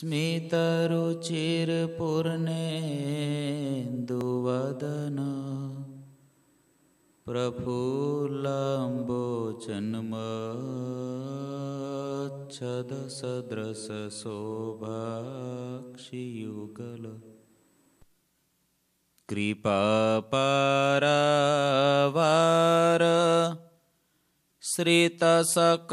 स्मितरुचिरपूर्णेन्दुवदन प्रफुल्लम्बोचन्मच्छदसदृशशोभाक्षियुगल कृपापार श्रितसकलजीवातिसुखदो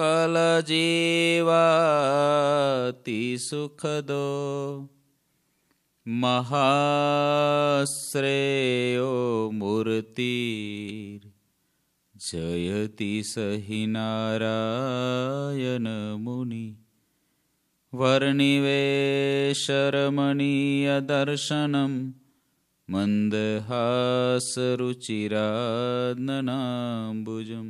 महाश्रेयो मूर्तिर्जयति जयति सहि नारायणमुनि वर्निवेशरमणीयदर्शनं मन्दहासरुचिरान्नाम्बुजम्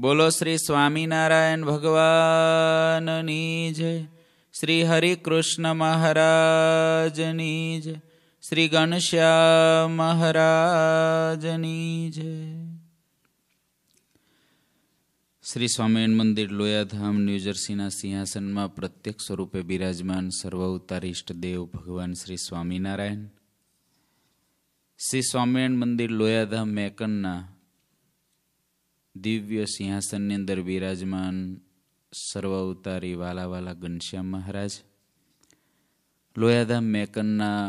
બોલો શ્રી સ્વામિનારાયણ ભગવાનની જય શ્રી હરિકૃષ્ણ મહારાજની જય શ્રી ઘનશ્યામ મહારાજની જય શ્રી સ્વામિનારાયણ મંદિર લોયાધામ ન્યૂજર્સીના સિંહાસનમાં પ્રત્યક્ષ સ્વરૂપે બિરાજમાન સર્વઉતાર દેવ ભગવાન શ્રી સ્વામિનારાયણ શ્રી સ્વામિનારાયણ મંદિર લોયાધામ મેકનના દિવ્ય સિંહાસનની અંદર બિરાજમાન સર્વાવતારી વાલાવાલા ઘનશ્યામ મહારાજ લોયાધામ મેકનના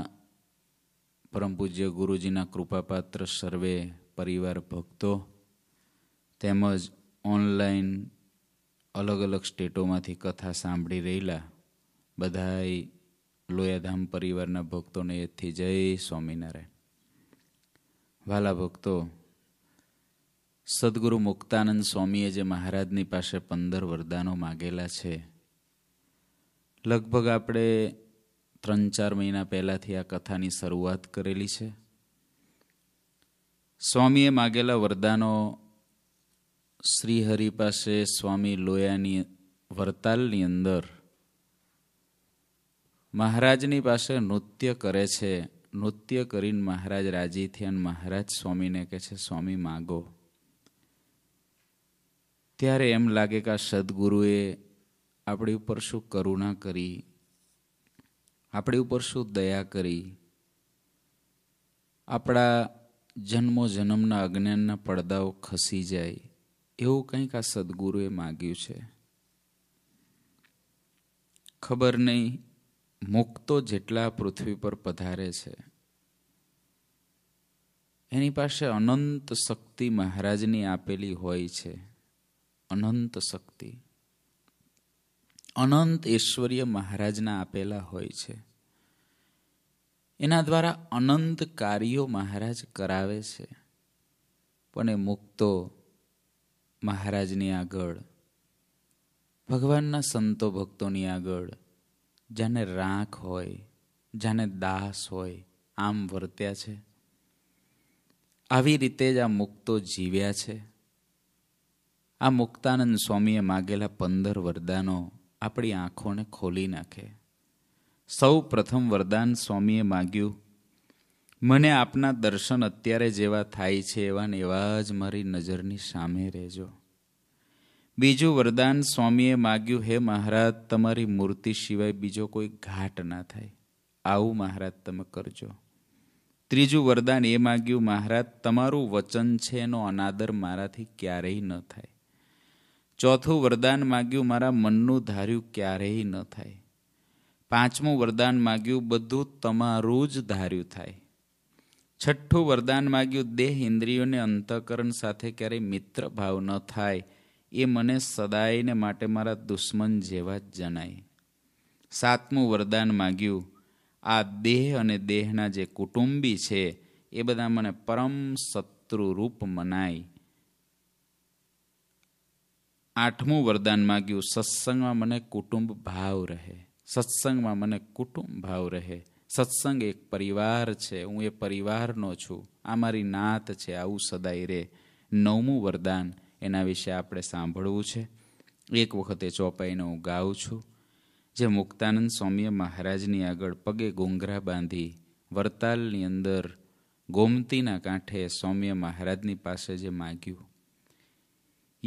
પરમ પૂજ્ય ગુરુજીના કૃપાપાત્ર સર્વે પરિવાર ભક્તો તેમજ ઓનલાઈન અલગ અલગ સ્ટેટોમાંથી કથા સાંભળી રહેલા બધાય લોયાધામ પરિવારના ભક્તોને એથી જય સ્વામિનારાયણ વાલા ભક્તો સદગુરુ મુક્તાનંદ સ્વામીએ જે મહારાજની પાસે પંદર વરદાનો માગેલા છે લગભગ આપણે ત્રણ ચાર મહિના પહેલાંથી આ કથાની શરૂઆત કરેલી છે સ્વામીએ માગેલા વરદાનો શ્રીહરિ પાસે સ્વામી લોયાની વરતાલની અંદર મહારાજની પાસે નૃત્ય કરે છે નૃત્ય કરીને મહારાજ રાજી થયા અને મહારાજ સ્વામીને કહે છે સ્વામી માગો ત્યારે એમ લાગે કે આ સદગુરુએ આપણી ઉપર શું કરુણા કરી આપણી ઉપર શું દયા કરી આપણા જન્મો જન્મના અજ્ઞાનના પડદાઓ ખસી જાય એવું કંઈક આ સદગુરુએ માગ્યું છે ખબર નહીં મુક્તો જેટલા પૃથ્વી પર પધારે છે એની પાસે અનંત શક્તિ મહારાજની આપેલી હોય છે અનંત શક્તિ અનંત ઐશ્વર્ય મહારાજના આપેલા હોય છે એના દ્વારા અનંત કાર્યો મહારાજ કરાવે છે પણ એ મુક્તો મહારાજની આગળ ભગવાનના સંતો ભક્તોની આગળ જાને રાખ હોય જાને દાસ હોય આમ વર્ત્યા છે આવી રીતે જ આ મુક્તો જીવ્યા છે આ મુક્તાનંદ સ્વામીએ માગેલા પંદર વરદાનો આપણી આંખોને ખોલી નાખે સૌ પ્રથમ વરદાન સ્વામીએ માગ્યું મને આપના દર્શન અત્યારે જેવા થાય છે એવા ને એવા જ મારી નજરની સામે રહેજો બીજું વરદાન સ્વામીએ માગ્યું હે મહારાજ તમારી મૂર્તિ સિવાય બીજો કોઈ ઘાટ ના થાય આવું મહારાજ તમે કરજો ત્રીજું વરદાન એ માગ્યું મહારાજ તમારું વચન છે એનો અનાદર મારાથી ક્યારેય ન થાય ચોથું વરદાન માગ્યું મારા મનનું ધાર્યું ક્યારેય ન થાય પાંચમું વરદાન માગ્યું બધું તમારું જ ધાર્યું થાય છઠ્ઠું વરદાન માગ્યું દેહ ઇન્દ્રિયોને અંતઃકરણ સાથે ક્યારેય મિત્ર ભાવ ન થાય એ મને સદાયને માટે મારા દુશ્મન જેવા જ જણાય સાતમું વરદાન માગ્યું આ દેહ અને દેહના જે કુટુંબી છે એ બધા મને પરમ શત્રુરૂપ મનાય આઠમું વરદાન માગ્યું સત્સંગમાં મને કુટુંબ ભાવ રહે સત્સંગમાં મને કુટુંબ ભાવ રહે સત્સંગ એક પરિવાર છે હું એ પરિવારનો છું આ મારી નાત છે આવું સદાય રે નવમું વરદાન એના વિશે આપણે સાંભળવું છે એક વખતે ચોપાઈને હું ગાઉં છું જે મુક્તાનંદ સ્વામીએ મહારાજની આગળ પગે ગોંઘરા બાંધી વરતાલની અંદર ગોમતીના કાંઠે સૌમ્ય મહારાજની પાસે જે માગ્યું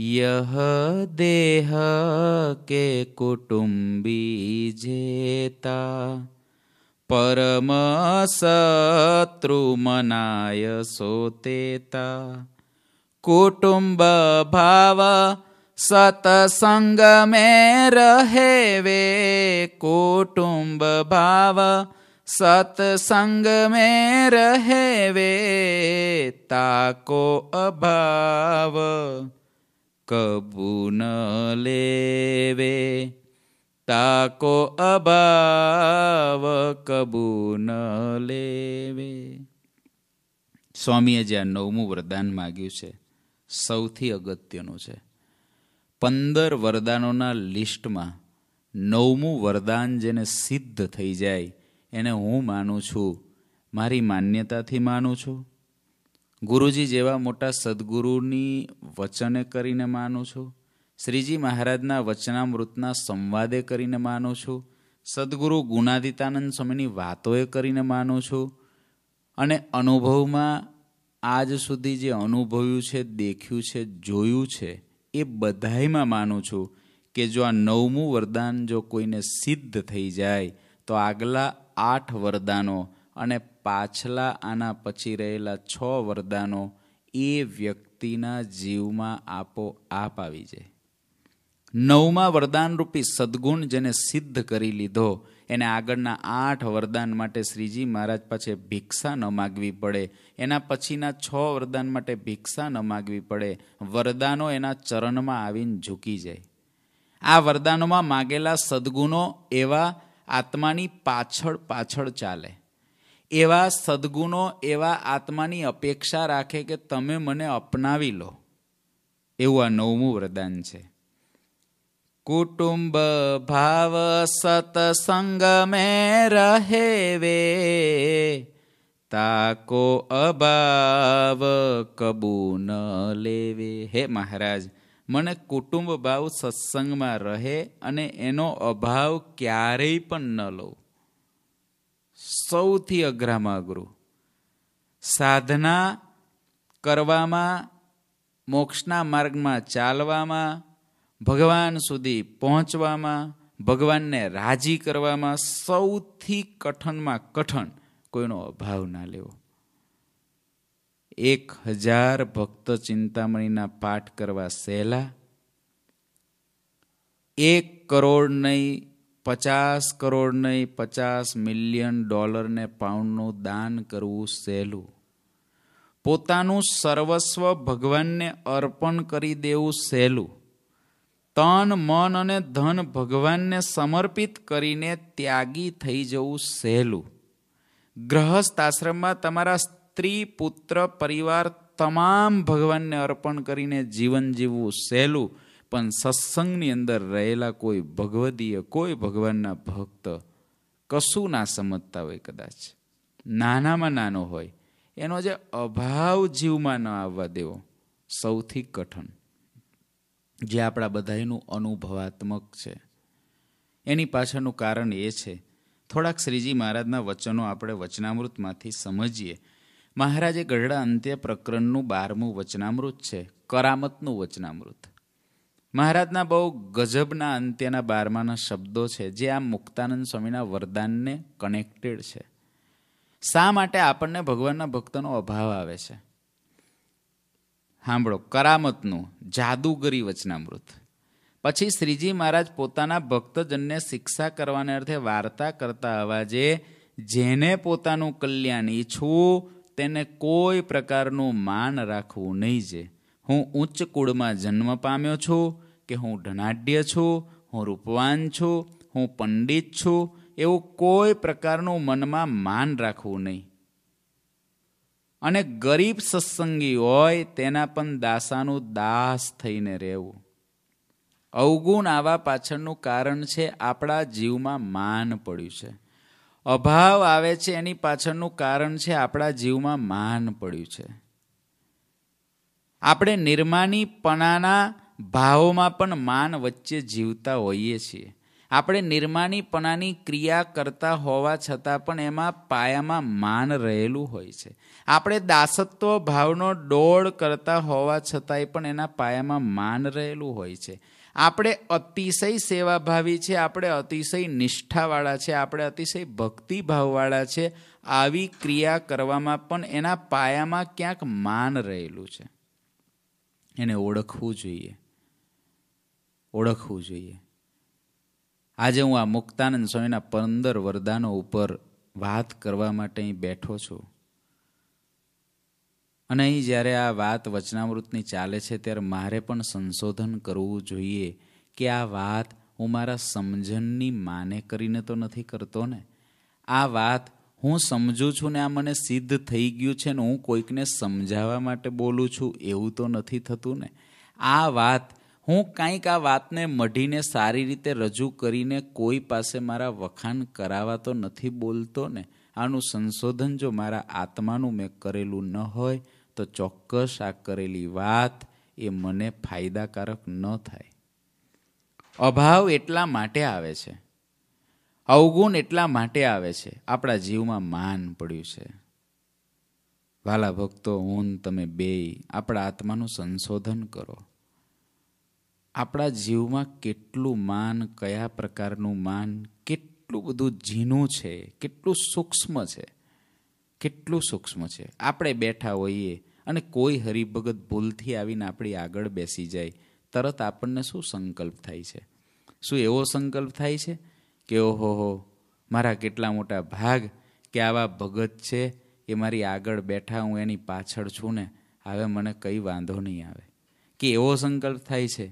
यह देह के जेता परम शत्रु मनाय सोतेता कुटुम्ब भाव सत्सङ्ग में रहे वे कुटुम्ब भाव सत्सङ्ग में रहे वे ताको अभाव કબૂ ન લેવે તાકો અભાવ કબૂ ન લેવે સ્વામીએ જે આ નવમું વરદાન માગ્યું છે સૌથી અગત્યનું છે પંદર વરદાનોના લિસ્ટમાં નવમું વરદાન જેને સિદ્ધ થઈ જાય એને હું માનું છું મારી માન્યતાથી માનું છું ગુરુજી જેવા મોટા સદગુરુની વચને કરીને માનું છું શ્રીજી મહારાજના વચનામૃતના સંવાદે કરીને માનું છું સદગુરુ ગુણાદિતાનંદ સ્વામીની વાતોએ કરીને માનું છું અને અનુભવમાં આજ સુધી જે અનુભવ્યું છે દેખ્યું છે જોયું છે એ બધાયમાં માનું છું કે જો આ નવમું વરદાન જો કોઈને સિદ્ધ થઈ જાય તો આગલા આઠ વરદાનો અને પાછલા આના પછી રહેલા છ વરદાનો એ વ્યક્તિના જીવમાં આપો આપ આવી જાય નવમા વરદાનરૂપી સદ્ગુણ જેને સિદ્ધ કરી લીધો એને આગળના આઠ વરદાન માટે શ્રીજી મહારાજ પાસે ભિક્ષા ન માગવી પડે એના પછીના છ વરદાન માટે ભિક્ષા ન માગવી પડે વરદાનો એના ચરણમાં આવીને ઝૂકી જાય આ વરદાનોમાં માગેલા સદ્ગુણો એવા આત્માની પાછળ પાછળ ચાલે એવા સદગુણો એવા આત્માની અપેક્ષા રાખે કે તમે મને અપનાવી લો એવું આ નવમું વરદાન છે કુટુંબ ભાવ સતસંગ મે રહે વે તાકો અભાવ કબુ ન લેવે હે મહારાજ મને કુટુંબ ભાવ સત્સંગમાં રહે અને એનો અભાવ ક્યારેય પણ ન લઉં સૌથી અઘરામાં અઘરું સાધના કરવામાં મોક્ષના માર્ગમાં ચાલવામાં ભગવાન સુધી પહોંચવામાં ભગવાનને રાજી કરવામાં સૌથી કઠણમાં કઠણ કોઈનો અભાવ ના લેવો એક હજાર ભક્ત ચિંતામણીના પાઠ કરવા સહેલા એક કરોડ નહીં પચાસ કરોડ નહીં પચાસ મિલિયન ડોલરને પાઉન્ડનું દાન કરવું સહેલું પોતાનું સર્વસ્વ ભગવાનને અર્પણ કરી દેવું સહેલું તન મન અને ધન ભગવાનને સમર્પિત કરીને ત્યાગી થઈ જવું સહેલું ગ્રહસ્થ આશ્રમમાં તમારા સ્ત્રી પુત્ર પરિવાર તમામ ભગવાનને અર્પણ કરીને જીવન જીવવું સહેલું પણ સત્સંગની અંદર રહેલા કોઈ ભગવદીય કોઈ ભગવાનના ભક્ત કશું ના સમજતા હોય કદાચ નાનામાં નાનો હોય એનો જે અભાવ જીવમાં ન આવવા દેવો સૌથી કઠણ જે આપણા બધાનું અનુભવાત્મક છે એની પાછળનું કારણ એ છે થોડાક શ્રીજી મહારાજના વચનો આપણે વચનામૃતમાંથી સમજીએ મહારાજે ગઢડા અંત્ય પ્રકરણનું બારમું વચનામૃત છે કરામતનું વચનામૃત મહારાજના બહુ ગજબના અંત્યના બારમાના શબ્દો છે જે આ મુક્તાનંદ સ્વામીના વરદાનને કનેક્ટેડ છે શા માટે આપણને ભગવાનના ભક્તનો અભાવ આવે છે સાંભળો કરામતનું જાદુગરી વચનામૃત પછી શ્રીજી મહારાજ પોતાના ભક્તજનને શિક્ષા કરવાને અર્થે વાર્તા કરતા અવાજે જેને પોતાનું કલ્યાણ ઈચ્છવું તેને કોઈ પ્રકારનું માન રાખવું નહીં જે હું ઉચ્ચ કુળમાં જન્મ પામ્યો છું કે હું ધનાઢ્ય છું હું રૂપવાન છું હું પંડિત છું એવું કોઈ પ્રકારનું મનમાં માન રાખવું નહીં અને ગરીબ સત્સંગી હોય તેના પણ દાસાનું દાસ થઈને રહેવું અવગુણ આવા પાછળનું કારણ છે આપણા જીવમાં માન પડ્યું છે અભાવ આવે છે એની પાછળનું કારણ છે આપણા જીવમાં માન પડ્યું છે આપણે નિર્માનીપણાના ભાવોમાં પણ માન વચ્ચે જીવતા હોઈએ છીએ આપણે નિર્માણીપણાની ક્રિયા કરતા હોવા છતાં પણ એમાં પાયામાં માન રહેલું હોય છે આપણે દાસત્વ ભાવનો ડોળ કરતા હોવા છતાંય પણ એના પાયામાં માન રહેલું હોય છે આપણે અતિશય સેવાભાવી છે આપણે અતિશય નિષ્ઠાવાળા છે આપણે અતિશય ભક્તિભાવવાળા છે આવી ક્રિયા કરવામાં પણ એના પાયામાં ક્યાંક માન રહેલું છે એને ઓળખવું જોઈએ ઓળખવું જોઈએ આજે હું આ મુક્તાનંદ સ્વામીના પંદર વરદાનો ઉપર વાત કરવા માટે અહીં બેઠો છું અને અહીં જ્યારે આ વાત વચનામૃતની ચાલે છે ત્યારે મારે પણ સંશોધન કરવું જોઈએ કે આ વાત હું મારા સમજણની માને કરીને તો નથી કરતો ને આ વાત હું સમજું છું ને આ મને સિદ્ધ થઈ ગયું છે ને હું કોઈકને સમજાવવા માટે બોલું છું એવું તો નથી થતું ને આ વાત હું કાંઈક આ વાતને મઢીને સારી રીતે રજૂ કરીને કોઈ પાસે મારા વખાણ કરાવા તો નથી બોલતો ને આનું સંશોધન જો મારા આત્માનું મેં કરેલું ન હોય તો ચોક્કસ આ કરેલી વાત એ મને ફાયદાકારક ન થાય અભાવ એટલા માટે આવે છે અવગુણ એટલા માટે આવે છે આપણા જીવમાં માન પડ્યું છે વાલા ભક્તો ઊન તમે બે આપણા આત્માનું સંશોધન કરો આપણા જીવમાં કેટલું માન કયા પ્રકારનું માન કેટલું બધું ઝીણું છે કેટલું સૂક્ષ્મ છે કેટલું સૂક્ષ્મ છે આપણે બેઠા હોઈએ અને કોઈ હરિભગત ભૂલથી આવીને આપણી આગળ બેસી જાય તરત આપણને શું સંકલ્પ થાય છે શું એવો સંકલ્પ થાય છે કે ઓહો મારા કેટલા મોટા ભાગ કે આવા ભગત છે એ મારી આગળ બેઠા હું એની પાછળ છું ને હવે મને કંઈ વાંધો નહીં આવે કે એવો સંકલ્પ થાય છે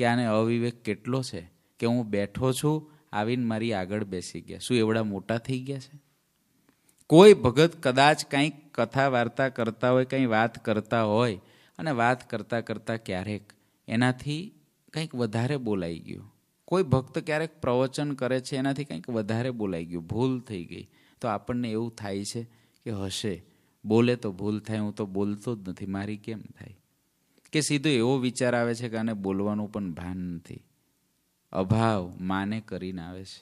કે આને અવિવેક કેટલો છે કે હું બેઠો છું આવીને મારી આગળ બેસી ગયા શું એવડા મોટા થઈ ગયા છે કોઈ ભગત કદાચ કંઈક કથા વાર્તા કરતા હોય કંઈ વાત કરતા હોય અને વાત કરતાં કરતાં ક્યારેક એનાથી કંઈક વધારે બોલાઈ ગયું કોઈ ભક્ત ક્યારેક પ્રવચન કરે છે એનાથી કંઈક વધારે બોલાઈ ગયું ભૂલ થઈ ગઈ તો આપણને એવું થાય છે કે હશે બોલે તો ભૂલ થાય હું તો બોલતો જ નથી મારી કેમ થાય કે સીધો એવો વિચાર આવે છે કે આને બોલવાનું પણ ભાન નથી અભાવ માને કરીને આવે છે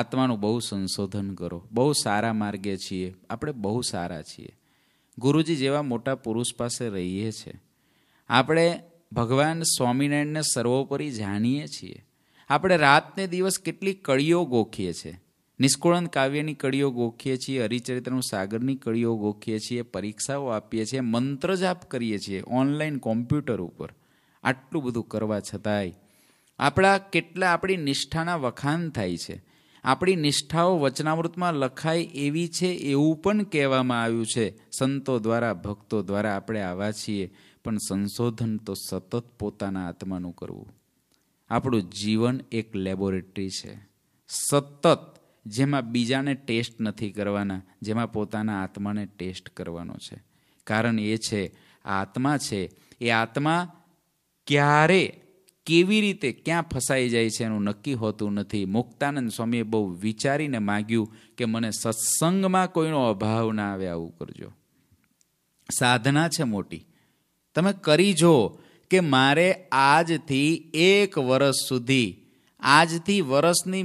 આત્માનું બહુ સંશોધન કરો બહુ સારા માર્ગે છીએ આપણે બહુ સારા છીએ ગુરુજી જેવા મોટા પુરુષ પાસે રહીએ છીએ આપણે ભગવાન સ્વામિનારાયણને સર્વોપરી જાણીએ છીએ આપણે રાતને દિવસ કેટલી કળીઓ ગોખીએ છીએ નિષ્કુળન કાવ્યની કડીઓ ગોખીએ છીએ હરિચરિત્રનું સાગરની કડીઓ ગોખીએ છીએ પરીક્ષાઓ આપીએ છીએ મંત્ર જાપ કરીએ છીએ ઓનલાઈન કોમ્પ્યુટર ઉપર આટલું બધું કરવા છતાંય આપણા કેટલા આપણી નિષ્ઠાના વખાણ થાય છે આપણી નિષ્ઠાઓ વચનામૃતમાં લખાય એવી છે એવું પણ કહેવામાં આવ્યું છે સંતો દ્વારા ભક્તો દ્વારા આપણે આવા છીએ પણ સંશોધન તો સતત પોતાના આત્માનું કરવું આપણું જીવન એક લેબોરેટરી છે સતત જેમાં બીજાને ટેસ્ટ નથી કરવાના જેમાં પોતાના આત્માને ટેસ્ટ કરવાનો છે કારણ એ છે આત્મા છે એ આત્મા ક્યારે કેવી રીતે ક્યાં ફસાઈ જાય છે એનું નક્કી હોતું નથી મુક્તાનંદ સ્વામીએ બહુ વિચારીને માગ્યું કે મને સત્સંગમાં કોઈનો અભાવ ના આવે આવું કરજો સાધના છે મોટી તમે કરી જો કે મારે આજથી એક વર્ષ સુધી આજથી વર્ષની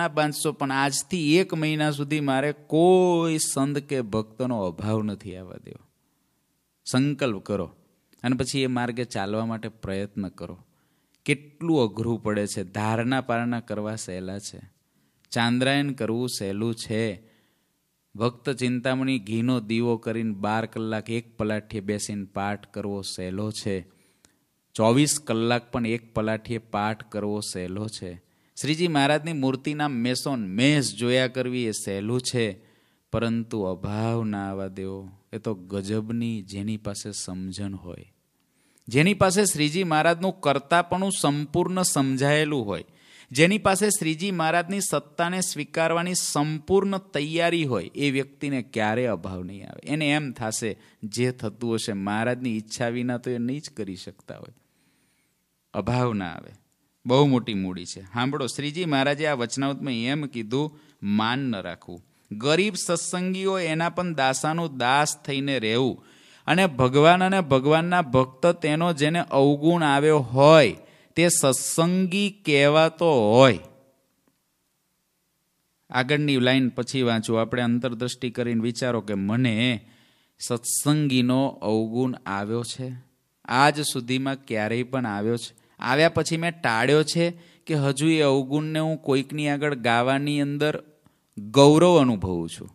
ના બાંધશો પણ આજથી એક મહિના સુધી મારે કોઈ સંત કે ભક્તનો અભાવ નથી આવવા દેવો સંકલ્પ કરો અને પછી એ માર્ગે ચાલવા માટે પ્રયત્ન કરો કેટલું અઘરું પડે છે ધારણા પારણા કરવા સહેલા છે ચાંદ્રાયન કરવું સહેલું છે ભક્ત ચિંતામણી ઘીનો દીવો કરીને બાર કલાક એક પલાઠીએ બેસીને પાઠ કરવો સહેલો છે ચોવીસ કલાક પણ એક પલાઠીએ પાઠ કરવો સહેલો છે શ્રીજી મહારાજની મૂર્તિના મેસોન મેસ જોયા કરવી એ સહેલું છે પરંતુ અભાવ ના આવવા દેવો એ તો ગજબની જેની પાસે સમજણ હોય જેની પાસે શ્રીજી મહારાજનું કરતાપણું સંપૂર્ણ સમજાયેલું હોય જેની પાસે શ્રીજી મહારાજની સત્તાને સ્વીકારવાની સંપૂર્ણ તૈયારી હોય એ વ્યક્તિને ક્યારે અભાવ નહીં આવે એને એમ થશે જે થતું હશે મહારાજની ઈચ્છા વિના તો એ નહીં જ કરી શકતા હોય અભાવ ના આવે બહુ મોટી મૂડી છે સાંભળો શ્રીજી મહારાજે આ વચનાવતમાં એમ કીધું માન ન રાખવું ગરીબ સત્સંગીઓ એના પણ દાસાનું દાસ થઈને રહેવું અને ભગવાન અને ભગવાનના ભક્ત તેનો જેને અવગુણ આવ્યો હોય તે સત્સંગી કહેવાતો હોય આગળની લાઈન પછી વાંચું આપણે અંતરદ્રષ્ટિ કરીને વિચારો કે મને સત્સંગીનો અવગુણ આવ્યો છે આજ સુધીમાં ક્યારેય પણ આવ્યો છે આવ્યા પછી મેં ટાળ્યો છે કે હજુ એ અવગુણને હું કોઈકની આગળ ગાવાની અંદર ગૌરવ અનુભવું છું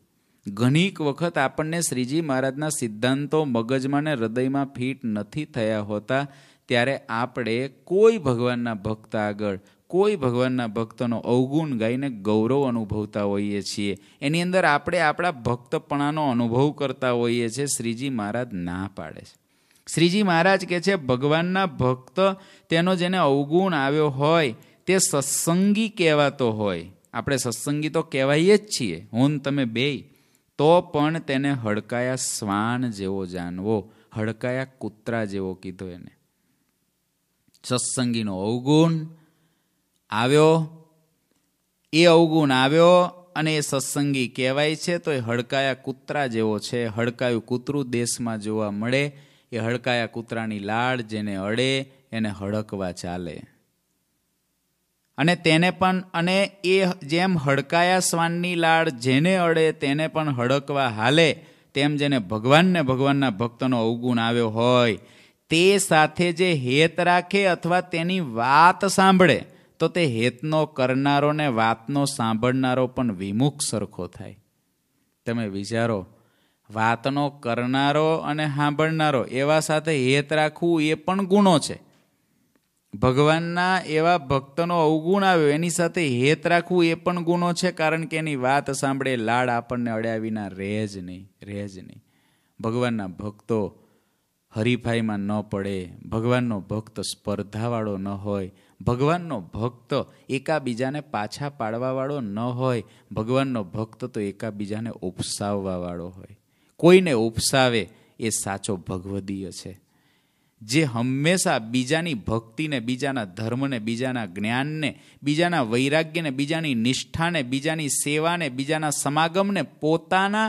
ઘણીક વખત આપણને શ્રીજી મહારાજના સિદ્ધાંતો મગજમાં ને હૃદયમાં ફિટ નથી થયા હોતા ત્યારે આપણે કોઈ ભગવાનના ભક્ત આગળ કોઈ ભગવાનના ભક્તનો અવગુણ ગાઈને ગૌરવ અનુભવતા હોઈએ છીએ એની અંદર આપણે આપણા ભક્તપણાનો અનુભવ કરતા હોઈએ છીએ શ્રીજી મહારાજ ના પાડે છે શ્રીજી મહારાજ કહે છે ભગવાનના ભક્ત તેનો જેને અવગુણ આવ્યો હોય તે સત્સંગી કહેવાતો હોય આપણે સત્સંગી તો કહેવાઈએ જ છીએ હું તમે બે તો પણ તેને હડકાયા શ્વાન જેવો જાણવો હડકાયા કૂતરા જેવો કીધો એને સત્સંગીનો અવગુણ આવ્યો એ અવગુણ આવ્યો અને એ સત્સંગી કહેવાય છે તો એ હડકાયા કૂતરા જેવો છે હડકાયું કૂતરું દેશમાં જોવા મળે એ હડકાયા કૂતરાની લાળ જેને અડે એને હડકવા ચાલે અને તેને પણ અને એ જેમ હડકાયા શ્વાનની લાળ જેને અડે તેને પણ હડકવા હાલે તેમ જેને ભગવાનને ભગવાનના ભક્તનો અવગુણ આવ્યો હોય તે સાથે જે હેત રાખે અથવા તેની વાત સાંભળે તો તે હેતનો કરનારો ને વાતનો સાંભળનારો પણ વિમુખ સરખો થાય તમે વિચારો વાતનો કરનારો અને સાંભળનારો એવા સાથે હેત રાખવું એ પણ ગુણો છે ભગવાનના એવા ભક્તનો અવગુણ આવ્યો એની સાથે હેત રાખવું એ પણ ગુનો છે કારણ કે એની વાત સાંભળે લાડ આપણને અડ્યા વિના રહે જ નહીં રહે જ નહીં ભગવાનના ભક્તો હરીફાઈમાં ન પડે ભગવાનનો ભક્ત સ્પર્ધાવાળો ન હોય ભગવાનનો ભક્ત એકાબીજાને પાછા પાડવાવાળો ન હોય ભગવાનનો ભક્ત તો એકાબીજાને ઉપસાવવાવાળો હોય કોઈને ઉપસાવે એ સાચો ભગવદીય છે જે હંમેશા બીજાની ભક્તિને બીજાના ધર્મને બીજાના જ્ઞાનને બીજાના વૈરાગ્યને બીજાની નિષ્ઠાને બીજાની સેવાને બીજાના સમાગમને પોતાના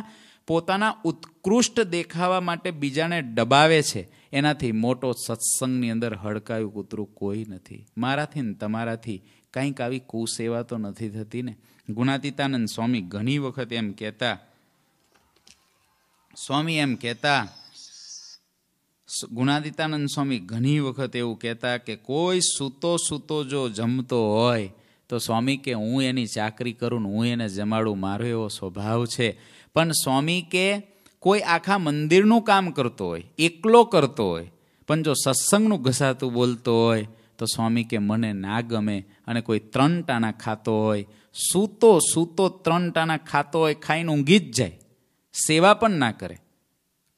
પોતાના ઉત્કૃષ્ટ દેખાવા માટે બીજાને ડબાવે છે એનાથી મોટો સત્સંગની અંદર હડકાયું કૂતરું કોઈ નથી મારાથી ને તમારાથી કંઈક આવી કુસેવા તો નથી થતી ને ગુણાતીતાનંદ સ્વામી ઘણી વખત એમ કહેતા સ્વામી એમ કહેતા ગુણાદિતાનંદ સ્વામી ઘણી વખત એવું કહેતા કે કોઈ સૂતો સૂતો જો જમતો હોય તો સ્વામી કે હું એની ચાકરી કરું ને હું એને જમાડું મારો એવો સ્વભાવ છે પણ સ્વામી કે કોઈ આખા મંદિરનું કામ કરતો હોય એકલો કરતો હોય પણ જો સત્સંગનું ઘસાતું બોલતો હોય તો સ્વામી કે મને ના ગમે અને કોઈ ત્રણ ટાણા ખાતો હોય સૂતો સૂતો ત્રણ ટાણા ખાતો હોય ખાઈને ઊંઘી જ જાય સેવા પણ ના કરે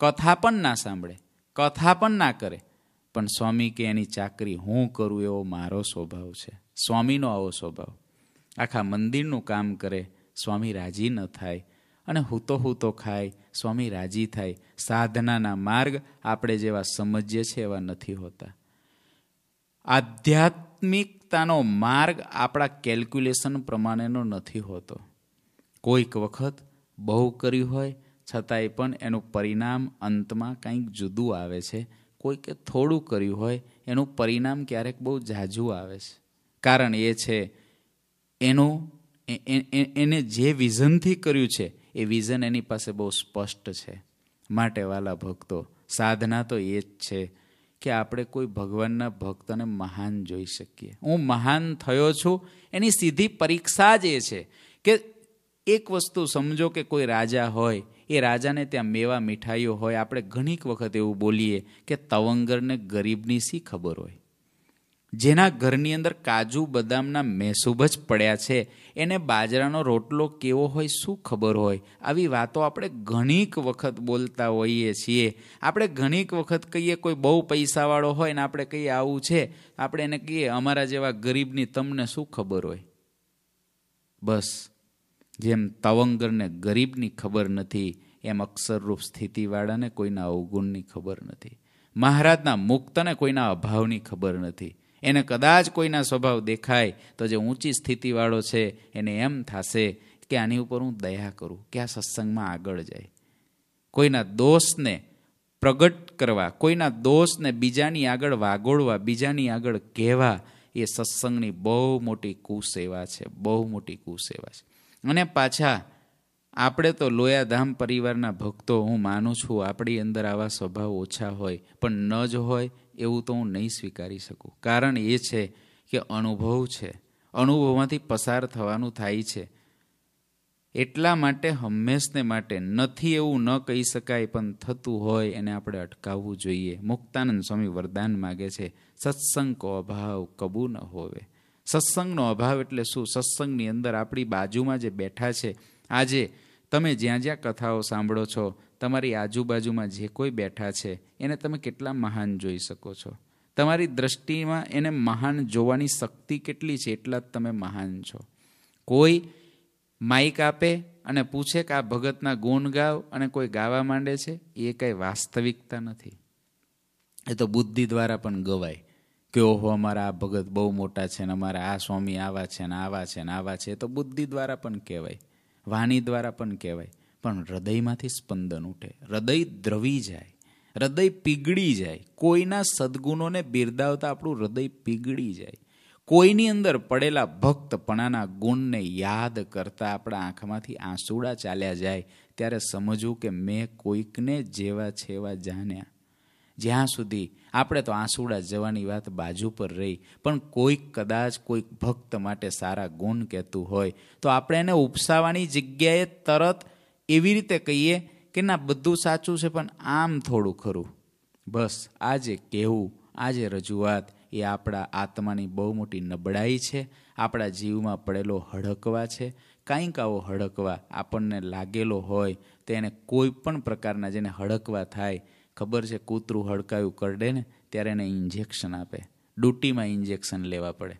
કથા પણ ના સાંભળે કથા પણ ના કરે પણ સ્વામી કે એની ચાકરી હું કરું એવો મારો સ્વભાવ છે સ્વામીનો આવો સ્વભાવ આખા મંદિરનું કામ કરે સ્વામી રાજી ન થાય અને હૂતો હૂતો ખાય સ્વામી રાજી થાય સાધનાના માર્ગ આપણે જેવા સમજીએ છીએ એવા નથી હોતા આધ્યાત્મિકતાનો માર્ગ આપણા કેલ્ક્યુલેશન પ્રમાણેનો નથી હોતો કોઈક વખત બહુ કર્યું હોય છતાંય પણ એનું પરિણામ અંતમાં કંઈક જુદું આવે છે કોઈકે થોડું કર્યું હોય એનું પરિણામ ક્યારેક બહુ ઝાઝું આવે છે કારણ એ છે એનું એને જે વિઝનથી કર્યું છે એ વિઝન એની પાસે બહુ સ્પષ્ટ છે માટે વાલા ભક્તો સાધના તો એ જ છે કે આપણે કોઈ ભગવાનના ભક્તને મહાન જોઈ શકીએ હું મહાન થયો છું એની સીધી પરીક્ષા જ એ છે કે એક વસ્તુ સમજો કે કોઈ રાજા હોય એ રાજાને ત્યાં મેવા મીઠાઈઓ હોય આપણે ઘણીક વખત એવું બોલીએ કે તવંગરને ગરીબની શી ખબર હોય જેના ઘરની અંદર કાજુ બદામના મહેસૂબ જ પડ્યા છે એને બાજરાનો રોટલો કેવો હોય શું ખબર હોય આવી વાતો આપણે ઘણીક વખત બોલતા હોઈએ છીએ આપણે ઘણીક વખત કહીએ કોઈ બહુ પૈસાવાળો હોય ને આપણે કહીએ આવું છે આપણે એને કહીએ અમારા જેવા ગરીબની તમને શું ખબર હોય બસ જેમ તવંગરને ગરીબની ખબર નથી એમ અક્ષરરૂપ સ્થિતિવાળાને કોઈના અવગુણની ખબર નથી મહારાજના મુક્તને કોઈના અભાવની ખબર નથી એને કદાચ કોઈના સ્વભાવ દેખાય તો જે ઊંચી સ્થિતિવાળો છે એને એમ થશે કે આની ઉપર હું દયા કરું કે આ સત્સંગમાં આગળ જાય કોઈના દોષને પ્રગટ કરવા કોઈના દોષને બીજાની આગળ વાગોળવા બીજાની આગળ કહેવા એ સત્સંગની બહુ મોટી કુસેવા છે બહુ મોટી કુસેવા છે અને પાછા આપણે તો લોયાધામ પરિવારના ભક્તો હું માનું છું આપણી અંદર આવા સ્વભાવ ઓછા હોય પણ ન જ હોય એવું તો હું નહીં સ્વીકારી શકું કારણ એ છે કે અનુભવ છે અનુભવમાંથી પસાર થવાનું થાય છે એટલા માટે હંમેશને માટે નથી એવું ન કહી શકાય પણ થતું હોય એને આપણે અટકાવવું જોઈએ મુક્તાનંદ સ્વામી વરદાન માગે છે સત્સંગ કો અભાવ કબૂ ન હોવે સત્સંગનો અભાવ એટલે શું સત્સંગની અંદર આપણી બાજુમાં જે બેઠા છે આજે તમે જ્યાં જ્યાં કથાઓ સાંભળો છો તમારી આજુબાજુમાં જે કોઈ બેઠા છે એને તમે કેટલા મહાન જોઈ શકો છો તમારી દ્રષ્ટિમાં એને મહાન જોવાની શક્તિ કેટલી છે એટલા જ તમે મહાન છો કોઈ માઇક આપે અને પૂછે કે આ ભગતના ગુણ ગાવ અને કોઈ ગાવા માંડે છે એ કંઈ વાસ્તવિકતા નથી એ તો બુદ્ધિ દ્વારા પણ ગવાય કે ઓહો અમારા આ ભગત બહુ મોટા છે ને અમારા આ સ્વામી આવા છે ને આવા છે ને આવા છે તો બુદ્ધિ દ્વારા પણ કહેવાય વાણી દ્વારા પણ કહેવાય પણ હૃદયમાંથી સ્પંદન ઉઠે હૃદય દ્રવી જાય હૃદય પીગળી જાય કોઈના સદગુણોને બિરદાવતા આપણું હૃદય પીગળી જાય કોઈની અંદર પડેલા ભક્તપણાના ગુણને યાદ કરતાં આપણા આંખમાંથી આંસુડા ચાલ્યા જાય ત્યારે સમજવું કે મેં કોઈકને જેવા છેવા જાણ્યા જ્યાં સુધી આપણે તો આંસુડા જવાની વાત બાજુ પર રહી પણ કોઈક કદાચ કોઈક ભક્ત માટે સારા ગુણ કહેતું હોય તો આપણે એને ઉપસાવાની જગ્યાએ તરત એવી રીતે કહીએ કે ના બધું સાચું છે પણ આમ થોડું ખરું બસ આજે જે કહેવું આ રજૂઆત એ આપણા આત્માની બહુ મોટી નબળાઈ છે આપણા જીવમાં પડેલો હડકવા છે કાંઈક આવો હડકવા આપણને લાગેલો હોય તેને કોઈ પણ પ્રકારના જેને હડકવા થાય ખબર છે કૂતરું હડકાયું કરડે ને ત્યારે એને ઇન્જેક્શન આપે ડૂટીમાં ઇન્જેક્શન લેવા પડે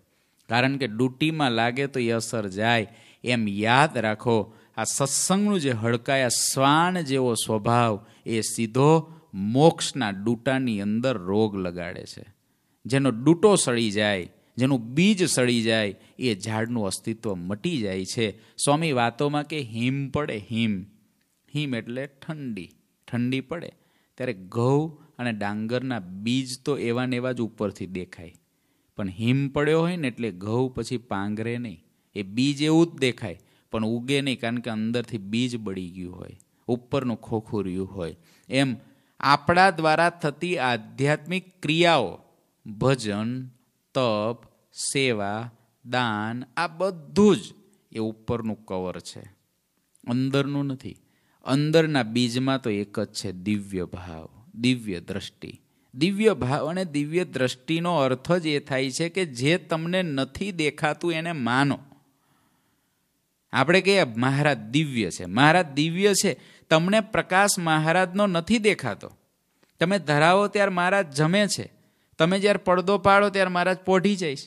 કારણ કે ડ્યુટીમાં લાગે તો એ અસર જાય એમ યાદ રાખો આ સત્સંગનું જે હડકાયા શ્વાન જેવો સ્વભાવ એ સીધો મોક્ષના ડૂટાની અંદર રોગ લગાડે છે જેનો ડૂટો સડી જાય જેનું બીજ સડી જાય એ ઝાડનું અસ્તિત્વ મટી જાય છે સ્વામી વાતોમાં કે હિમ પડે હિમ હિમ એટલે ઠંડી ઠંડી પડે ત્યારે ઘઉં અને ડાંગરના બીજ તો એવા ને એવા જ ઉપરથી દેખાય પણ હિમ પડ્યો હોય ને એટલે ઘઉં પછી પાંગરે નહીં એ બીજ એવું જ દેખાય પણ ઉગે નહીં કારણ કે અંદરથી બીજ બળી ગયું હોય ઉપરનું ખોખું રહ્યું હોય એમ આપણા દ્વારા થતી આધ્યાત્મિક ક્રિયાઓ ભજન તપ સેવા દાન આ બધું જ એ ઉપરનું કવર છે અંદરનું નથી અંદરના બીજમાં તો એક જ છે દિવ્ય ભાવ દિવ્ય દ્રષ્ટિ દિવ્ય ભાવ અને દિવ્ય દ્રષ્ટિનો અર્થ જ એ થાય છે કે જે તમને નથી દેખાતું એને માનો આપણે કહીએ મહારાજ દિવ્ય છે મહારાજ દિવ્ય છે તમને પ્રકાશ મહારાજનો નથી દેખાતો તમે ધરાવો ત્યારે મહારાજ જમે છે તમે જ્યારે પડદો પાડો ત્યારે મહારાજ પોઢી જઈશ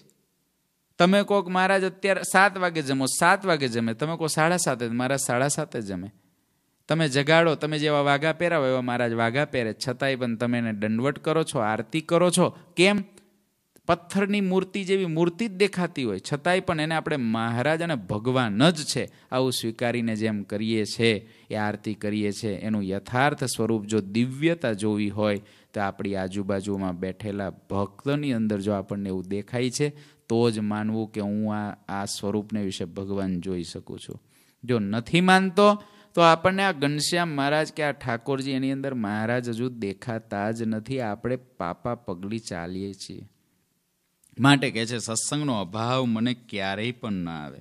તમે કોક મહારાજ અત્યારે સાત વાગે જમો સાત વાગે જમે તમે કહો સાડા સાતે મહારાજ સાડા સાતે જમે તમે જગાડો તમે જેવા વાઘા પહેરાવો એવા મહારાજ વાઘા પહેરે છતાંય પણ તમે એને દંડવટ કરો છો આરતી કરો છો કેમ પથ્થરની મૂર્તિ જેવી મૂર્તિ જ દેખાતી હોય છતાંય પણ એને આપણે મહારાજ અને ભગવાન જ છે આવું સ્વીકારીને જેમ કરીએ છીએ એ આરતી કરીએ છીએ એનું યથાર્થ સ્વરૂપ જો દિવ્યતા જોવી હોય તો આપણી આજુબાજુમાં બેઠેલા ભક્તની અંદર જો આપણને એવું દેખાય છે તો જ માનવું કે હું આ આ સ્વરૂપને વિશે ભગવાન જોઈ શકું છું જો નથી માનતો તો આપણને આ ઘનશ્યામ મહારાજ કે આ ઠાકોરજી એની અંદર મહારાજ હજુ દેખાતા જ નથી આપણે પાપા પગલી ચાલીએ છીએ માટે કહે છે સત્સંગનો અભાવ મને ક્યારેય પણ ના આવે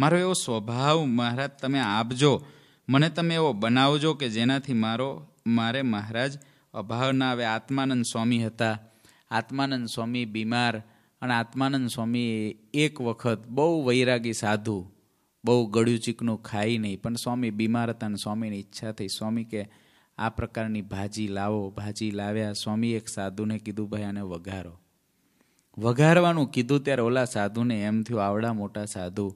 મારો એવો સ્વભાવ મહારાજ તમે આપજો મને તમે એવો બનાવજો કે જેનાથી મારો મારે મહારાજ અભાવ ના આવે આત્માનંદ સ્વામી હતા આત્માનંદ સ્વામી બીમાર અને આત્માનંદ સ્વામી એક વખત બહુ વૈરાગી સાધુ બહુ ગળ્યું ચીકનું ખાઈ નહીં પણ સ્વામી બીમાર હતા અને સ્વામીની ઈચ્છા થઈ સ્વામી કે આ પ્રકારની ભાજી લાવો ભાજી લાવ્યા સ્વામી એક સાધુને કીધું ભાઈ આને વઘારો વઘારવાનું કીધું ત્યારે ઓલા સાધુને એમ થયું આવડા મોટા સાધુ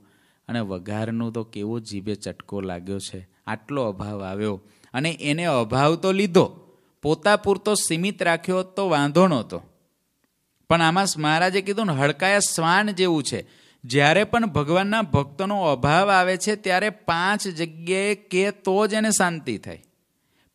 અને વઘારનું તો કેવો જીભે ચટકો લાગ્યો છે આટલો અભાવ આવ્યો અને એને અભાવ તો લીધો પોતા પૂરતો સીમિત રાખ્યો તો વાંધો નહોતો પણ આમાં મહારાજે કીધું ને હડકાયા શ્વાન જેવું છે જ્યારે પણ ભગવાનના ભક્તનો અભાવ આવે છે ત્યારે પાંચ જગ્યાએ કે તો જ એને શાંતિ થાય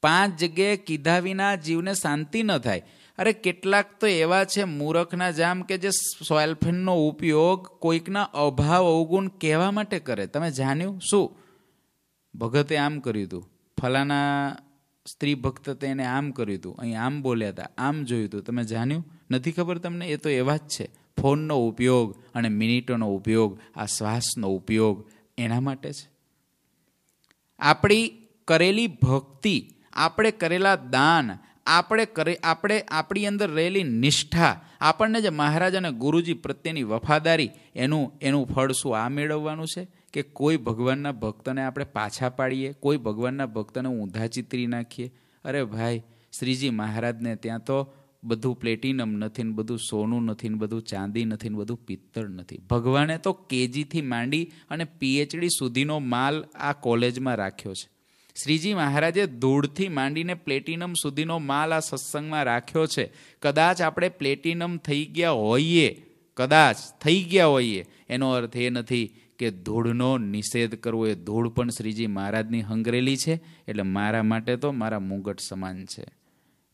પાંચ જગ્યાએ કીધા વિના જીવને શાંતિ ન થાય અરે કેટલાક તો એવા છે મૂરખના જામ કે જે સોયલફેનનો ઉપયોગ કોઈકના અભાવ અવગુણ કહેવા માટે કરે તમે જાણ્યું શું ભગતે આમ કર્યું હતું ફલાના સ્ત્રી ભક્ત તેને આમ કર્યું હતું અહીં આમ બોલ્યા હતા આમ જોયું હતું તમે જાણ્યું નથી ખબર તમને એ તો એવા જ છે ફોનનો ઉપયોગ અને મિનિટોનો ઉપયોગ આ શ્વાસનો ઉપયોગ એના માટે છે આપણી કરેલી ભક્તિ આપણે કરેલા દાન આપણે કરે આપણે આપણી અંદર રહેલી નિષ્ઠા આપણને જે મહારાજ અને ગુરુજી પ્રત્યેની વફાદારી એનું એનું ફળ શું આ મેળવવાનું છે કે કોઈ ભગવાનના ભક્તને આપણે પાછા પાડીએ કોઈ ભગવાનના ભક્તને ઊંધા ચિતરી નાખીએ અરે ભાઈ શ્રીજી મહારાજને ત્યાં તો બધું પ્લેટિનમ નથી ને બધું સોનું નથી ને બધું ચાંદી નથી ને બધું પિત્તળ નથી ભગવાને તો કેજીથી માંડી અને પીએચડી સુધીનો માલ આ કોલેજમાં રાખ્યો છે શ્રીજી મહારાજે ધૂળથી માંડીને પ્લેટિનમ સુધીનો માલ આ સત્સંગમાં રાખ્યો છે કદાચ આપણે પ્લેટિનમ થઈ ગયા હોઈએ કદાચ થઈ ગયા હોઈએ એનો અર્થ એ નથી કે ધૂળનો નિષેધ કરવો એ ધૂળ પણ શ્રીજી મહારાજની હંગરેલી છે એટલે મારા માટે તો મારા મુગટ સમાન છે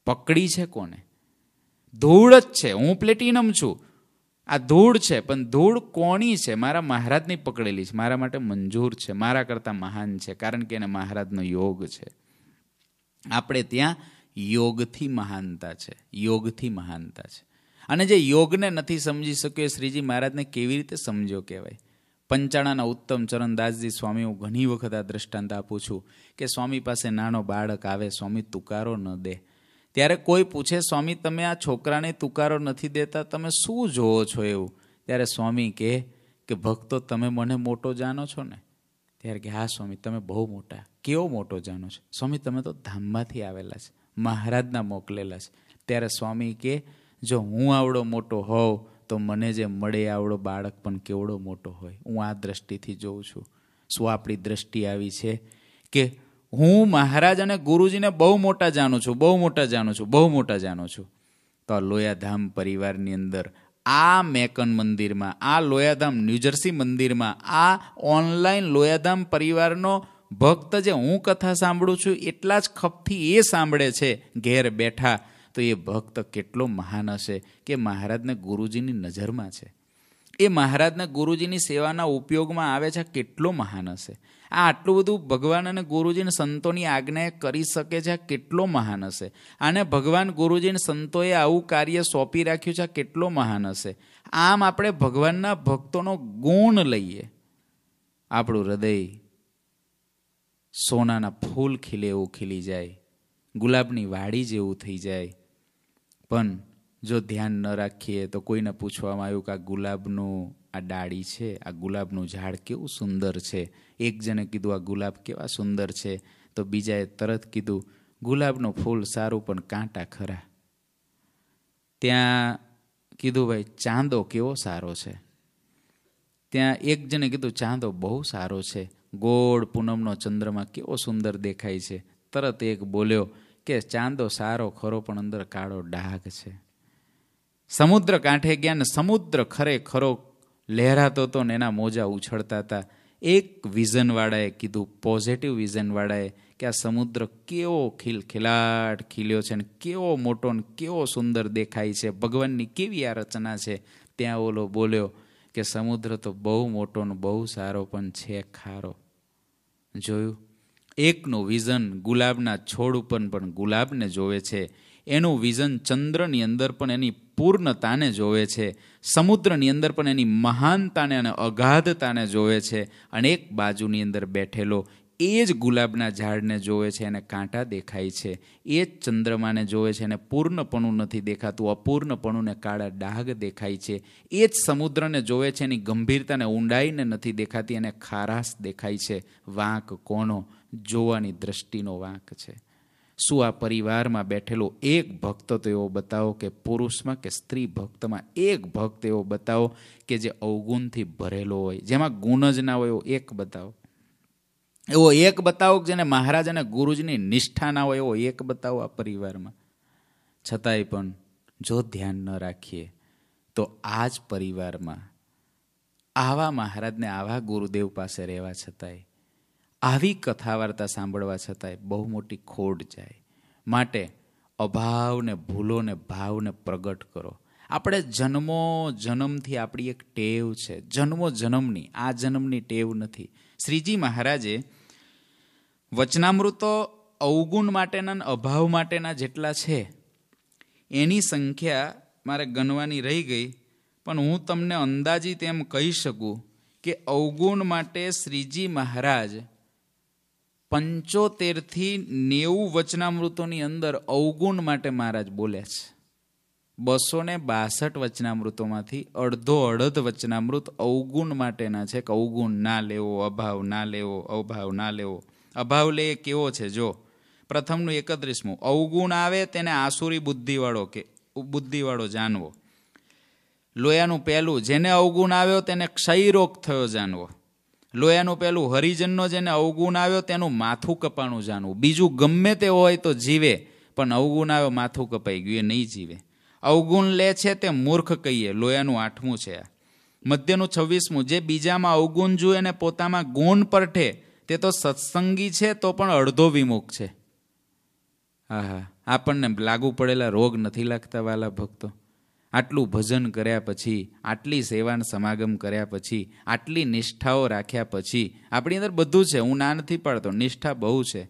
પકડી છે કોને ધૂળ જ છે હું પ્લેટિનમ છું આ ધૂળ છે પણ ધૂળ કોણી છે મારા મહારાજની પકડેલી છે મારા માટે મંજૂર છે મારા કરતાં મહાન છે કારણ કે એને મહારાજનો યોગ છે આપણે ત્યાં યોગથી મહાનતા છે યોગથી મહાનતા છે અને જે યોગને નથી સમજી શક્યો એ શ્રીજી મહારાજને કેવી રીતે સમજ્યો કહેવાય પંચાણાના ઉત્તમ ચરણદાસજી સ્વામી હું ઘણી વખત આ દ્રષ્ટાંત આપું છું કે સ્વામી પાસે નાનો બાળક આવે સ્વામી તુકારો ન દે ત્યારે કોઈ પૂછે સ્વામી તમે આ છોકરાને તુકારો નથી દેતા તમે શું જોવો છો એવું ત્યારે સ્વામી કહે કે ભક્તો તમે મને મોટો જાણો છો ને ત્યારે કે હા સ્વામી તમે બહુ મોટા કેવો મોટો જાણો છો સ્વામી તમે તો ધામમાંથી આવેલા છે મહારાજના મોકલેલા છે ત્યારે સ્વામી કે જો હું આવડો મોટો હોઉં તો મને જે મળે આવડો બાળક પણ કેવડો મોટો હોય હું આ દ્રષ્ટિથી જોઉં છું શું આપણી દ્રષ્ટિ આવી છે કે હું મહારાજ અને ગુરુજીને બહુ મોટા જાણું છું બહુ મોટા જાણું છું બહુ મોટા જાણું છું તો આ લોયાધામ પરિવારની અંદર આ મેકન મંદિરમાં આ લોયાધામ ન્યૂજર્સી મંદિરમાં આ ઓનલાઈન લોયાધામ પરિવારનો ભક્ત જે હું કથા સાંભળું છું એટલા જ ખપથી એ સાંભળે છે ઘેર બેઠા તો એ ભક્ત કેટલો મહાન હશે કે મહારાજને ગુરુજીની નજરમાં છે એ મહારાજને ગુરુજીની સેવાના ઉપયોગમાં આવે છે કેટલો મહાન હશે આ આટલું બધું ભગવાન અને ગુરુજીને સંતોની આજ્ઞાએ કરી શકે છે આ કેટલો મહાન હશે આને ભગવાન ગુરુજીને સંતોએ આવું કાર્ય સોંપી રાખ્યું છે આ કેટલો મહાન હશે આમ આપણે ભગવાનના ભક્તોનો ગુણ લઈએ આપણું હૃદય સોનાના ફૂલ ખીલે એવું ખીલી જાય ગુલાબની વાડી જેવું થઈ જાય પણ જો ધ્યાન ન રાખીએ તો કોઈને પૂછવામાં આવ્યું કે આ ગુલાબનું આ ડાળી છે આ ગુલાબનું ઝાડ કેવું સુંદર છે એક જણે કીધું આ ગુલાબ કેવા સુંદર છે તો બીજાએ તરત કીધું ગુલાબનું ફૂલ સારું પણ કાંટા ખરા ત્યાં કીધું ભાઈ ચાંદો કેવો સારો છે ત્યાં એક જણે કીધું ચાંદો બહુ સારો છે ગોળ પૂનમનો ચંદ્રમાં કેવો સુંદર દેખાય છે તરત એક બોલ્યો કે ચાંદો સારો ખરો પણ અંદર કાળો ડાઘ છે સમુદ્ર કાંઠે ગયા ને સમુદ્ર ખરેખરો લહેરાતો હતો ને એના મોજા ઉછળતા હતા એક વિઝનવાળાએ કીધું પોઝિટિવ વિઝનવાળાએ કે આ સમુદ્ર કેવો ખીલ ખિલખિલાટ ખીલ્યો છે ને કેવો મોટો ને કેવો સુંદર દેખાય છે ભગવાનની કેવી આ રચના છે ત્યાં ઓલો બોલ્યો કે સમુદ્ર તો બહુ મોટો ને બહુ સારો પણ છે ખારો જોયું એકનું વિઝન ગુલાબના છોડ ઉપર પણ ગુલાબને જોવે છે એનું વિઝન ચંદ્રની અંદર પણ એની પૂર્ણતાને જોવે છે સમુદ્રની અંદર પણ એની મહાનતાને અને અગાધતાને જોવે છે અને એક બાજુની અંદર બેઠેલો એ જ ગુલાબના ઝાડને જોવે છે એને કાંટા દેખાય છે એ જ ચંદ્રમાને જોવે છે એને પૂર્ણપણું નથી દેખાતું અપૂર્ણપણું કાળા ડાઘ દેખાય છે એ જ સમુદ્રને જોવે છે એની ગંભીરતાને ઊંડાઈને નથી દેખાતી એને ખારાશ દેખાય છે વાંક કોનો જોવાની દ્રષ્ટિનો વાંક છે શું આ પરિવારમાં બેઠેલો એક ભક્ત તો એવો બતાવો કે પુરુષમાં કે સ્ત્રી ભક્તમાં એક ભક્ત એવો બતાવો કે જે અવગુણથી ભરેલો હોય જેમાં ગુણ જ ના હોય એવો એક બતાવો એવો એક બતાવો જેને મહારાજ અને ગુરુજીની નિષ્ઠા ના હોય એવો એક બતાવો આ પરિવારમાં છતાંય પણ જો ધ્યાન ન રાખીએ તો આ જ પરિવારમાં આવા મહારાજને આવા ગુરુદેવ પાસે રહેવા છતાંય આવી કથા વાર્તા સાંભળવા છતાંય બહુ મોટી ખોટ જાય માટે અભાવને ભૂલોને ભાવને પ્રગટ કરો આપણે જન્મો જન્મથી આપણી એક ટેવ છે જન્મો જન્મની આ જન્મની ટેવ નથી શ્રીજી મહારાજે વચનામૃતો અવગુણ માટેના અભાવ માટેના જેટલા છે એની સંખ્યા મારે ગણવાની રહી ગઈ પણ હું તમને અંદાજિત એમ કહી શકું કે અવગુણ માટે શ્રીજી મહારાજ પંચોતેરથી નેવું વચનામૃતોની અંદર અવગુણ માટે મહારાજ બોલ્યા છે બસો ને બાસઠ વચનામૃતોમાંથી અડધો અડધ વચનામૃત અવગુણ માટેના છે કે અવગુણ ના લેવો અભાવ ના લેવો અભાવ ના લેવો અભાવ લે કેવો છે જો પ્રથમનું એકત્રીસમું અવગુણ આવે તેને આસુરી બુદ્ધિવાળો કે બુદ્ધિવાળો જાણવો લોયાનું પહેલું જેને અવગુણ આવ્યો તેને ક્ષયરોગ થયો જાણવો લોયાનું પહેલું હરિજનનો જેને અવગુણ આવ્યો તેનું માથું કપાણું જાણવું બીજું ગમે તે હોય તો જીવે પણ અવગુણ આવ્યો માથું કપાઈ ગયું એ નહીં જીવે અવગુણ લે છે તે મૂર્ખ કહીએ લોયાનું આઠમું છે આ મધ્યનું છવ્વીસમું જે બીજામાં અવગુણ જુએ અને પોતામાં ગુણ પરઠે તે તો સત્સંગી છે તો પણ અડધો વિમુખ છે હા હા આપણને લાગુ પડેલા રોગ નથી લાગતા વાલા ભક્તો આટલું ભજન કર્યા પછી આટલી સેવાન સમાગમ કર્યા પછી આટલી નિષ્ઠાઓ રાખ્યા પછી આપણી અંદર બધું છે હું ના નથી પાડતો નિષ્ઠા બહુ છે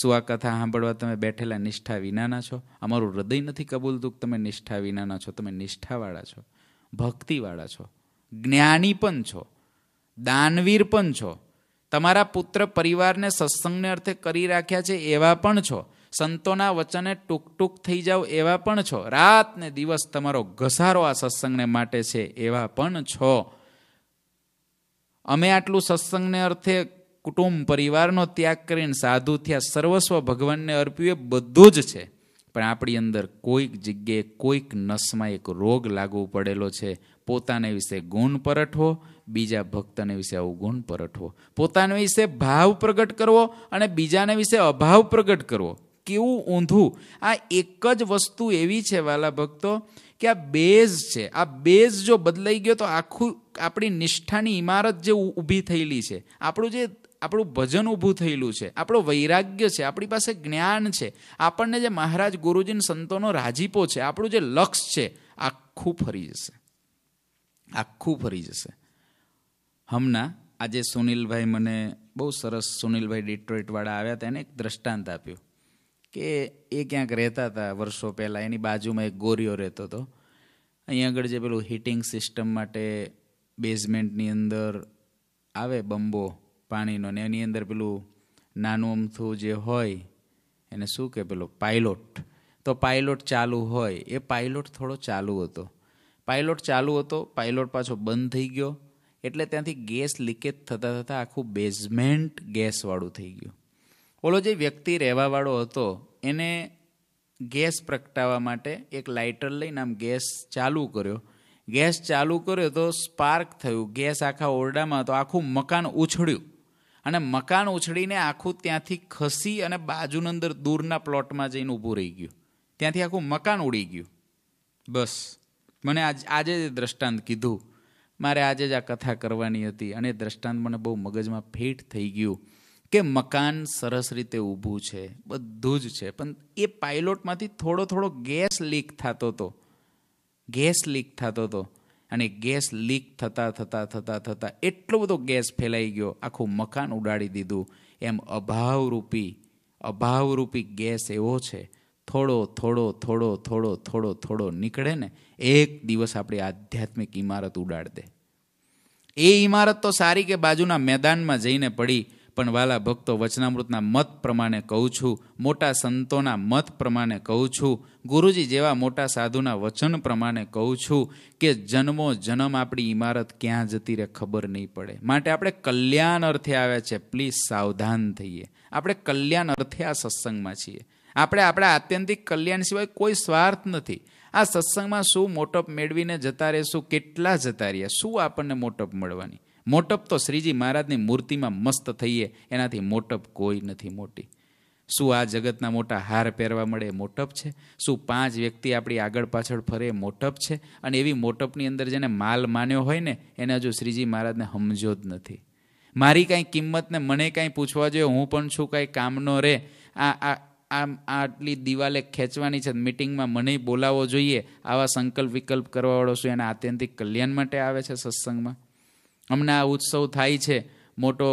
શું આ કથા સાંભળવા તમે બેઠેલા નિષ્ઠા વિનાના છો અમારું હૃદય નથી કબૂલતું કે તમે નિષ્ઠા વિનાના છો તમે નિષ્ઠાવાળા છો ભક્તિવાળા છો જ્ઞાની પણ છો દાનવીર પણ છો તમારા પુત્ર પરિવારને સત્સંગને અર્થે કરી રાખ્યા છે એવા પણ છો સંતોના વચને ટૂંક થઈ જાઓ એવા પણ છો રાત ને દિવસ તમારો ઘસારો આ સત્સંગને માટે છે એવા પણ છો અમે આટલું સત્સંગને અર્થે કુટુંબ પરિવારનો ત્યાગ કરીને સાધુ થયા સર્વસ્વ ભગવાનને અર્પ્યું એ બધું જ છે પણ આપણી અંદર કોઈક જગ્યાએ કોઈક નસમાં એક રોગ લાગુ પડેલો છે પોતાને વિશે ગુણ પરઠવો બીજા ભક્તને વિશે અવગુણ પરઠવો પોતાને વિશે ભાવ પ્રગટ કરવો અને બીજાને વિશે અભાવ પ્રગટ કરવો કેવું ઊંધું આ એક જ વસ્તુ એવી છે વાલા ભક્તો કે આ બેઝ છે આ બેઝ જો બદલાઈ ગયો તો આખું આપણી નિષ્ઠાની ઇમારત જે ઊભી થયેલી છે આપણું જે આપણું ભજન ઊભું થયેલું છે આપણું વૈરાગ્ય છે આપણી પાસે જ્ઞાન છે આપણને જે મહારાજ ગુરુજીન સંતોનો રાજીપો છે આપણું જે લક્ષ છે આખું ફરી જશે આખું ફરી જશે હમણાં આજે સુનિલભાઈ મને બહુ સરસ સુનિલભાઈ ડિટ્રોઇટવાળા આવ્યા તેને એક દ્રષ્ટાંત આપ્યું કે એ ક્યાંક રહેતા હતા વર્ષો પહેલાં એની બાજુમાં એક ગોરીઓ રહેતો હતો અહીંયા આગળ જે પેલું હીટિંગ સિસ્ટમ માટે બેઝમેન્ટની અંદર આવે બંબો પાણીનો ને એની અંદર પેલું નાનું અમથું જે હોય એને શું કે પેલું પાયલોટ તો પાયલોટ ચાલુ હોય એ પાયલોટ થોડો ચાલુ હતો પાયલોટ ચાલુ હતો પાયલોટ પાછો બંધ થઈ ગયો એટલે ત્યાંથી ગેસ લીકેજ થતાં થતાં આખું બેઝમેન્ટ ગેસવાળું થઈ ગયું ઓલો જે વ્યક્તિ રહેવાવાળો હતો એને ગેસ પ્રગટાવવા માટે એક લાઇટર લઈને આમ ગેસ ચાલુ કર્યો ગેસ ચાલુ કર્યો તો સ્પાર્ક થયું ગેસ આખા ઓરડામાં હતો આખું મકાન ઉછળ્યું અને મકાન ઉછળીને આખું ત્યાંથી ખસી અને બાજુની અંદર દૂરના પ્લોટમાં જઈને ઊભું રહી ગયું ત્યાંથી આખું મકાન ઉડી ગયું બસ મને આજ આજે જ દ્રષ્ટાંત કીધું મારે આજે જ આ કથા કરવાની હતી અને દ્રષ્ટાંત મને બહુ મગજમાં ફેટ થઈ ગયું કે મકાન સરસ રીતે ઊભું છે બધું જ છે પણ એ પાયલોટમાંથી થોડો થોડો ગેસ લીક થતો હતો ગેસ લીક થતો હતો અને ગેસ લીક થતાં થતાં થતાં થતાં એટલો બધો ગેસ ફેલાઈ ગયો આખું મકાન ઉડાડી દીધું એમ અભાવરૂપી અભાવરૂપી ગેસ એવો છે થોડો થોડો થોડો થોડો થોડો થોડો નીકળે ને એક દિવસ આપણી આધ્યાત્મિક ઇમારત ઉડાડ દે એ ઇમારત તો સારી કે બાજુના મેદાનમાં જઈને પડી પણ વાલા ભક્તો વચનામૃતના મત પ્રમાણે કહું છું મોટા સંતોના મત પ્રમાણે કહું છું ગુરુજી જેવા મોટા સાધુના વચન પ્રમાણે કહું છું કે જન્મો જન્મ આપણી ઇમારત ક્યાં જતી રહે ખબર નહીં પડે માટે આપણે કલ્યાણ અર્થે આવ્યા છે પ્લીઝ સાવધાન થઈએ આપણે કલ્યાણ અર્થે આ સત્સંગમાં છીએ આપણે આપણા આત્યંતિક કલ્યાણ સિવાય કોઈ સ્વાર્થ નથી આ સત્સંગમાં શું મોટપ મેળવીને જતા રહેશું કેટલા જતા રહ્યા શું આપણને મોટપ મળવાની મોટપ તો શ્રીજી મહારાજની મૂર્તિમાં મસ્ત થઈએ એનાથી મોટપ કોઈ નથી મોટી શું આ જગતના મોટા હાર પહેરવા મળે મોટપ છે શું પાંચ વ્યક્તિ આપણી આગળ પાછળ ફરે મોટપ છે અને એવી મોટપની અંદર જેને માલ માન્યો હોય ને એને હજુ શ્રીજી મહારાજને સમજો જ નથી મારી કાંઈ કિંમતને મને કાંઈ પૂછવા જોઈએ હું પણ છું કાંઈ કામનો રે આ આ આમ આટલી દિવાલે ખેંચવાની છે મિટિંગમાં મને બોલાવવો જોઈએ આવા સંકલ્પ વિકલ્પ કરવાવાળો શું એના આત્યંતિક કલ્યાણ માટે આવે છે સત્સંગમાં અમને આ ઉત્સવ થાય છે મોટો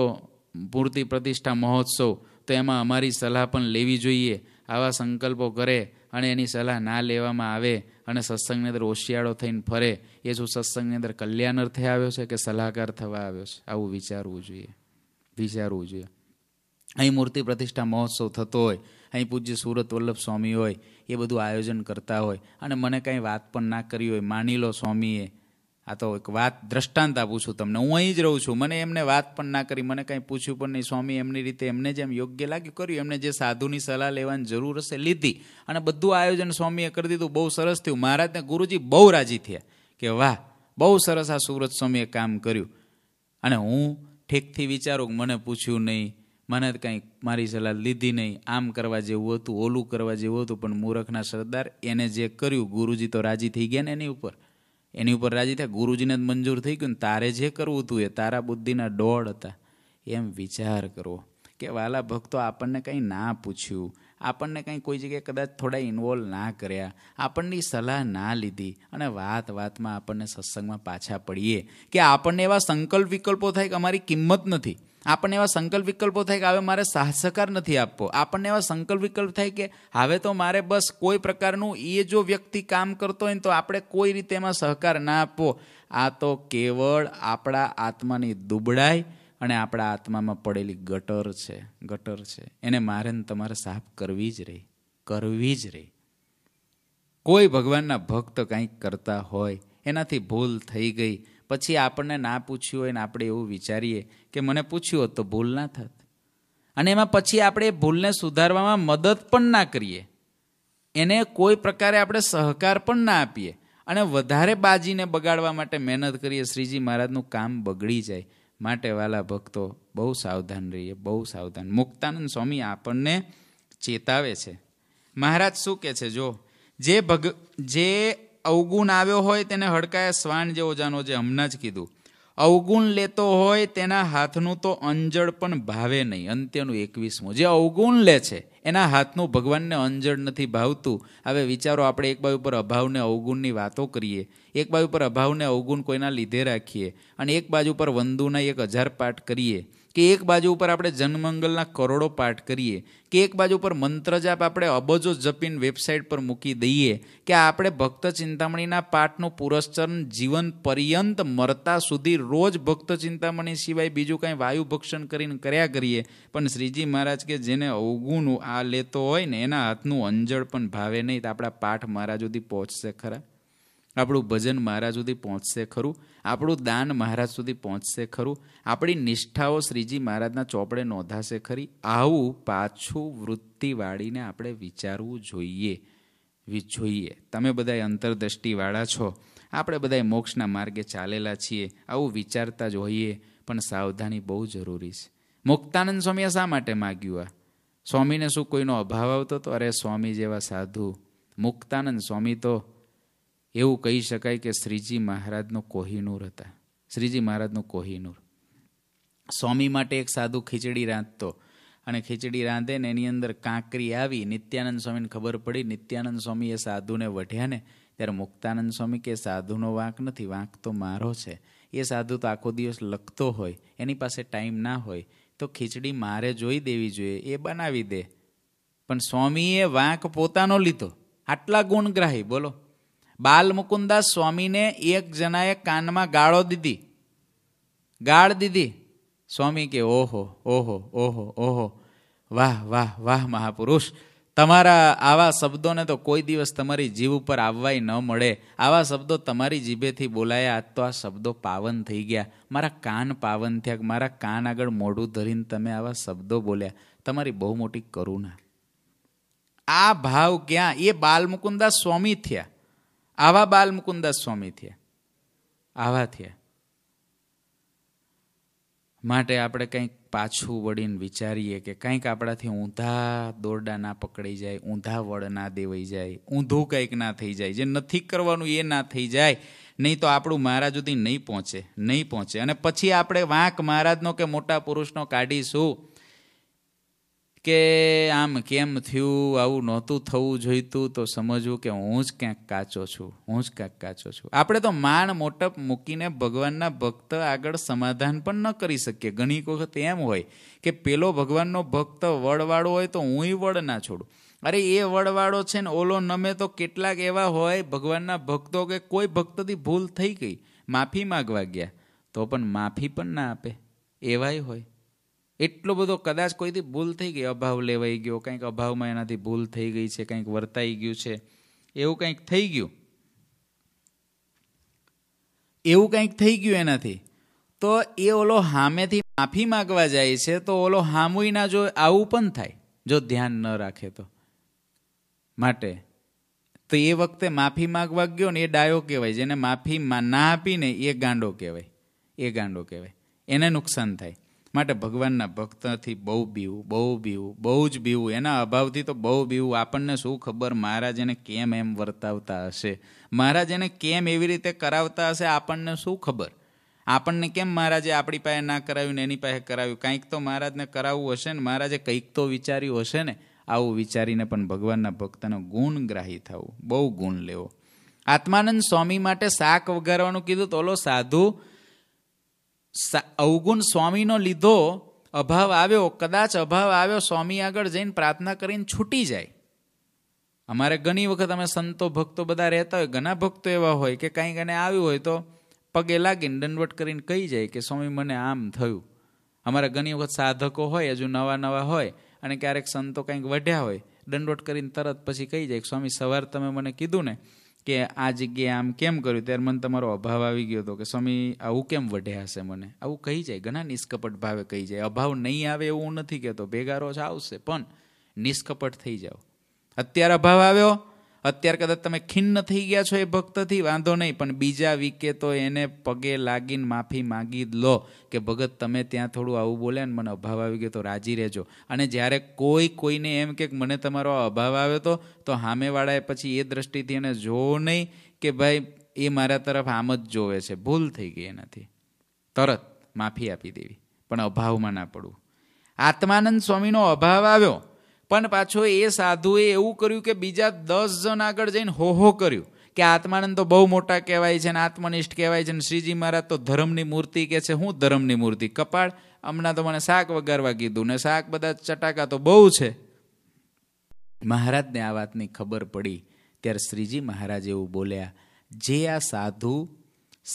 પૂર્તિ પ્રતિષ્ઠા મહોત્સવ તો એમાં અમારી સલાહ પણ લેવી જોઈએ આવા સંકલ્પો કરે અને એની સલાહ ના લેવામાં આવે અને સત્સંગની અંદર ઓશિયાળો થઈને ફરે એ શું સત્સંગની અંદર કલ્યાણર થઈ આવ્યો છે કે સલાહકાર થવા આવ્યો છે આવું વિચારવું જોઈએ વિચારવું જોઈએ અહીં મૂર્તિ પ્રતિષ્ઠા મહોત્સવ થતો હોય અહીં પૂજ્ય સુરત વલ્લભ સ્વામી હોય એ બધું આયોજન કરતા હોય અને મને કાંઈ વાત પણ ના કરી હોય માની લો સ્વામીએ આ તો એક વાત દ્રષ્ટાંત આપું છું તમને હું અહીં જ રહું છું મને એમને વાત પણ ના કરી મને કાંઈ પૂછ્યું પણ નહીં સ્વામી એમની રીતે એમને જેમ યોગ્ય લાગ્યું કર્યું એમને જે સાધુની સલાહ લેવાની જરૂર હશે લીધી અને બધું આયોજન સ્વામીએ કરી દીધું બહુ સરસ થયું મહારાજને ગુરુજી બહુ રાજી થયા કે વાહ બહુ સરસ આ સુરત સ્વામીએ કામ કર્યું અને હું ઠેકથી વિચારું મને પૂછ્યું નહીં મને કંઈ મારી સલાહ લીધી નહીં આમ કરવા જેવું હતું ઓલું કરવા જેવું હતું પણ મૂરખના સરદાર એને જે કર્યું ગુરુજી તો રાજી થઈ ગયા ને એની ઉપર એની ઉપર રાજી થયા ગુરુજીને જ મંજૂર થઈ ગયું તારે જે કરવું હતું એ તારા બુદ્ધિના ડોળ હતા એમ વિચાર કરવો કે વાલા ભક્તો આપણને કંઈ ના પૂછ્યું આપણને કંઈ કોઈ જગ્યાએ કદાચ થોડા ઇન્વોલ્વ ના કર્યા આપણની સલાહ ના લીધી અને વાત વાતમાં આપણને સત્સંગમાં પાછા પડીએ કે આપણને એવા સંકલ્પ વિકલ્પો થાય કે અમારી કિંમત નથી આપણને એવા સંકલ્પ વિકલ્પો થાય કે હવે મારે સહકાર નથી આપવો આપણને એવા સંકલ્પ વિકલ્પ થાય કે હવે તો મારે બસ કોઈ પ્રકારનું એ જો વ્યક્તિ કામ કરતો હોય તો આપણે કોઈ રીતે એમાં સહકાર ના આપવો આ તો કેવળ આપણા આત્માની દુબળાઈ અને આપણા આત્મામાં પડેલી ગટર છે ગટર છે એને મારે ને તમારે સાફ કરવી જ રહી કરવી જ રહી કોઈ ભગવાનના ભક્ત કંઈક કરતા હોય એનાથી ભૂલ થઈ ગઈ પછી આપણને ના પૂછ્યું હોય ને આપણે એવું વિચારીએ કે મને પૂછ્યું હોત તો ભૂલ ના થત અને એમાં પછી આપણે ભૂલને સુધારવામાં મદદ પણ ના કરીએ એને કોઈ પ્રકારે આપણે સહકાર પણ ના આપીએ અને વધારે બાજીને બગાડવા માટે મહેનત કરીએ શ્રીજી મહારાજનું કામ બગડી જાય માટે વાલા ભક્તો બહુ સાવધાન રહીએ બહુ સાવધાન મુક્તાનંદ સ્વામી આપણને ચેતાવે છે મહારાજ શું કહે છે જો જે ભગ જે અવગુણ આવ્યો હોય તેને હડકાયા શ્વાન જેવો જાનો જે હમણાં જ કીધું અવગુણ લેતો હોય તેના હાથનું તો અંજળ પણ ભાવે નહીં અંત્યનું એકવીસમું જે અવગુણ લે છે એના હાથનું ભગવાનને અંજળ નથી ભાવતું હવે વિચારો આપણે એક બાજુ પર અભાવને અવગુણની વાતો કરીએ એક બાજુ પર અભાવને અવગુણ કોઈના લીધે રાખીએ અને એક બાજુ પર વંદુના એક હજાર પાઠ કરીએ કે એક બાજુ ઉપર આપણે જનમંગલના કરોડો પાઠ કરીએ કે એક બાજુ ઉપર મંત્રજાપ આપણે અબજો જપીન વેબસાઇટ પર મૂકી દઈએ કે આપણે ભક્ત ચિંતામણીના પાઠનું પુરસ્ચરણ જીવન પર્યંત મરતા સુધી રોજ ભક્ત ચિંતામણી સિવાય બીજું કાંઈ વાયુ ભક્ષણ કરીને કર્યા કરીએ પણ શ્રીજી મહારાજ કે જેને અવગુણનું આ લેતો હોય ને એના હાથનું અંજળ પણ ભાવે નહીં તો આપણા પાઠ મારા સુધી પહોંચશે ખરા આપણું ભજન મારા સુધી પહોંચશે ખરું આપણું દાન મહારાજ સુધી પહોંચશે ખરું આપણી નિષ્ઠાઓ શ્રીજી મહારાજના ચોપડે નોંધાશે ખરી આવું પાછું વૃત્તિ વાળીને આપણે વિચારવું જોઈએ જોઈએ તમે બધા અંતરદ્રષ્ટિવાળા છો આપણે બધા મોક્ષના માર્ગે ચાલેલા છીએ આવું વિચારતા જ હોઈએ પણ સાવધાની બહુ જરૂરી છે મુક્તાનંદ સ્વામીએ શા માટે માગ્યું આ સ્વામીને શું કોઈનો અભાવ આવતો હતો અરે સ્વામી જેવા સાધુ મુક્તાનંદ સ્વામી તો એવું કહી શકાય કે શ્રીજી મહારાજનો કોહિનૂર હતા શ્રીજી મહારાજનો કોહિનૂર સ્વામી માટે એક સાધુ ખીચડી રાંધતો અને ખીચડી રાંધે ને એની અંદર કાંકરી આવી નિત્યાનંદ સ્વામીને ખબર પડી નિત્યાનંદ સ્વામી એ સાધુને વઢ્યા ને ત્યારે મુક્તાનંદ સ્વામી કે સાધુનો વાંક નથી વાંક તો મારો છે એ સાધુ તો આખો દિવસ લખતો હોય એની પાસે ટાઈમ ના હોય તો ખીચડી મારે જોઈ દેવી જોઈએ એ બનાવી દે પણ સ્વામીએ વાંક પોતાનો લીધો આટલા ગુણગ્રાહી બોલો બાલમુકુદાસ સ્વામીને એક જણાએ કાનમાં ગાળો દીધી ગાળ દીધી સ્વામી કે ઓહો ઓહો ઓહો ઓહો વાહ વાહ વાહ મહાપુરુષ તમારા આવા શબ્દોને તો કોઈ દિવસ તમારી જીવ ઉપર આવવાય ન મળે આવા શબ્દો તમારી જીભેથી બોલાયા આજ તો આ શબ્દો પાવન થઈ ગયા મારા કાન પાવન થયા મારા કાન આગળ મોઢું ધરીને તમે આવા શબ્દો બોલ્યા તમારી બહુ મોટી કરુણા આ ભાવ ક્યાં એ બાલમુકુદાસ સ્વામી થયા આવા બાલ મુકુદાસ સ્વામી થયા આવા થયા માટે આપણે કંઈક પાછું વળીને વિચારીએ કે કંઈક આપણાથી ઊંધા દોરડા ના પકડી જાય ઊંધા વડ ના દેવાઈ જાય ઊંધું કંઈક ના થઈ જાય જે નથી કરવાનું એ ના થઈ જાય નહીં તો આપણું મહારાજ સુધી નહીં પહોંચે નહીં પહોંચે અને પછી આપણે વાંક મહારાજનો કે મોટા પુરુષનો કાઢીશું કે આમ કેમ થયું આવું નહોતું થવું જોઈતું તો સમજવું કે હું જ ક્યાંક કાચો છું હું જ ક્યાંક કાચો છું આપણે તો માણ મોટપ મૂકીને ભગવાનના ભક્ત આગળ સમાધાન પણ ન કરી શકીએ ઘણી વખત એમ હોય કે પેલો ભગવાનનો ભક્ત વડવાળો હોય તો હુંય વડ ના છોડું અરે એ વડવાળો છે ને ઓલો નમે તો કેટલાક એવા હોય ભગવાનના ભક્તો કે કોઈ ભક્તથી ભૂલ થઈ ગઈ માફી માગવા ગયા તો પણ માફી પણ ના આપે એવાય હોય એટલો બધો કદાચ કોઈથી ભૂલ થઈ ગઈ અભાવ લેવાઈ ગયો કંઈક અભાવમાં એનાથી ભૂલ થઈ ગઈ છે કંઈક વર્તાઈ ગયું છે એવું કંઈક થઈ ગયું એવું કંઈક થઈ ગયું એનાથી તો એ ઓલો હામેથી માફી માગવા જાય છે તો ઓલો હામુઈના જો આવું પણ થાય જો ધ્યાન ન રાખે તો માટે તો એ વખતે માફી માગવા ગયો ને એ ડાયો કહેવાય જેને માફી ના આપીને એ ગાંડો કહેવાય એ ગાંડો કહેવાય એને નુકસાન થાય માટે ભગવાનના ભક્તથી બહુ બીવું બહુ બીવું બહુ જ બીવું એના અભાવથી તો બહુ બીવું આપણને શું ખબર મહારાજ એને કેમ એમ વર્તાવતા હશે મહારાજ એને કેમ એવી રીતે કરાવતા હશે આપણને શું ખબર આપણને કેમ મહારાજે આપણી પાસે ના કરાવ્યું ને એની પાસે કરાવ્યું કાંઈક તો મહારાજને કરાવવું હશે ને મહારાજે કંઈક તો વિચાર્યું હશે ને આવું વિચારીને પણ ભગવાનના ભક્તનો ગુણગ્રાહી થવું બહુ ગુણ લેવો આત્માનંદ સ્વામી માટે શાક વઘારવાનું કીધું તો ઓલો સાધુ અવગુણ સ્વામીનો લીધો અભાવ આવ્યો કદાચ અભાવ આવ્યો સ્વામી આગળ જઈને પ્રાર્થના કરીને છૂટી જાય અમારે ઘણી વખત અમે સંતો ભક્તો બધા રહેતા હોય ઘણા ભક્તો એવા હોય કે કાંઈક અને આવ્યું હોય તો પગે લાગીને દંડવટ કરીને કહી જાય કે સ્વામી મને આમ થયું અમારે ઘણી વખત સાધકો હોય હજુ નવા નવા હોય અને ક્યારેક સંતો કંઈક વઢ્યા હોય દંડવટ કરીને તરત પછી કહી જાય સ્વામી સવાર તમે મને કીધું ને કે આ જગ્યાએ આમ કેમ કર્યું ત્યારે મને તમારો અભાવ આવી ગયો હતો કે સ્વામી આવું કેમ વઢ્યા હશે મને આવું કહી જાય ઘણા નિષ્કપટ ભાવે કહી જાય અભાવ નહીં આવે એવું નથી કહેતો ભેગા રોજ આવશે પણ નિષ્કપટ થઈ જાઓ અત્યારે અભાવ આવ્યો અત્યારે કદાચ તમે ખિન્ન થઈ ગયા છો એ ભક્તથી વાંધો નહીં પણ બીજા વીકે તો એને પગે લાગીને માફી માગી લો કે ભગત તમે ત્યાં થોડું આવું બોલ્યા ને મને અભાવ આવી ગયો તો રાજી રહેજો અને જ્યારે કોઈ કોઈને એમ કે મને તમારો અભાવ આવ્યો તો તો સામેવાળાએ પછી એ દ્રષ્ટિથી એને જોવો નહીં કે ભાઈ એ મારા તરફ આમ જ જોવે છે ભૂલ થઈ ગઈ એનાથી તરત માફી આપી દેવી પણ અભાવમાં ના પડવું આત્માનંદ સ્વામીનો અભાવ આવ્યો પણ પાછો એ સાધુએ એવું કર્યું કે બીજા દસ જણ આગળ જઈને હોહો કર્યું કે આત્માનંદ તો બહુ મોટા કહેવાય છે ને આત્મનિષ્ઠ કહેવાય છે ને શ્રીજી મહારાજ તો ધર્મની મૂર્તિ કે છે હું ધર્મની મૂર્તિ કપાળ હમણાં તો મને શાક વગાડવા કીધું ને શાક બધા ચટાકા તો બહુ છે મહારાજને આ વાતની ખબર પડી ત્યારે શ્રીજી મહારાજ એવું બોલ્યા જે આ સાધુ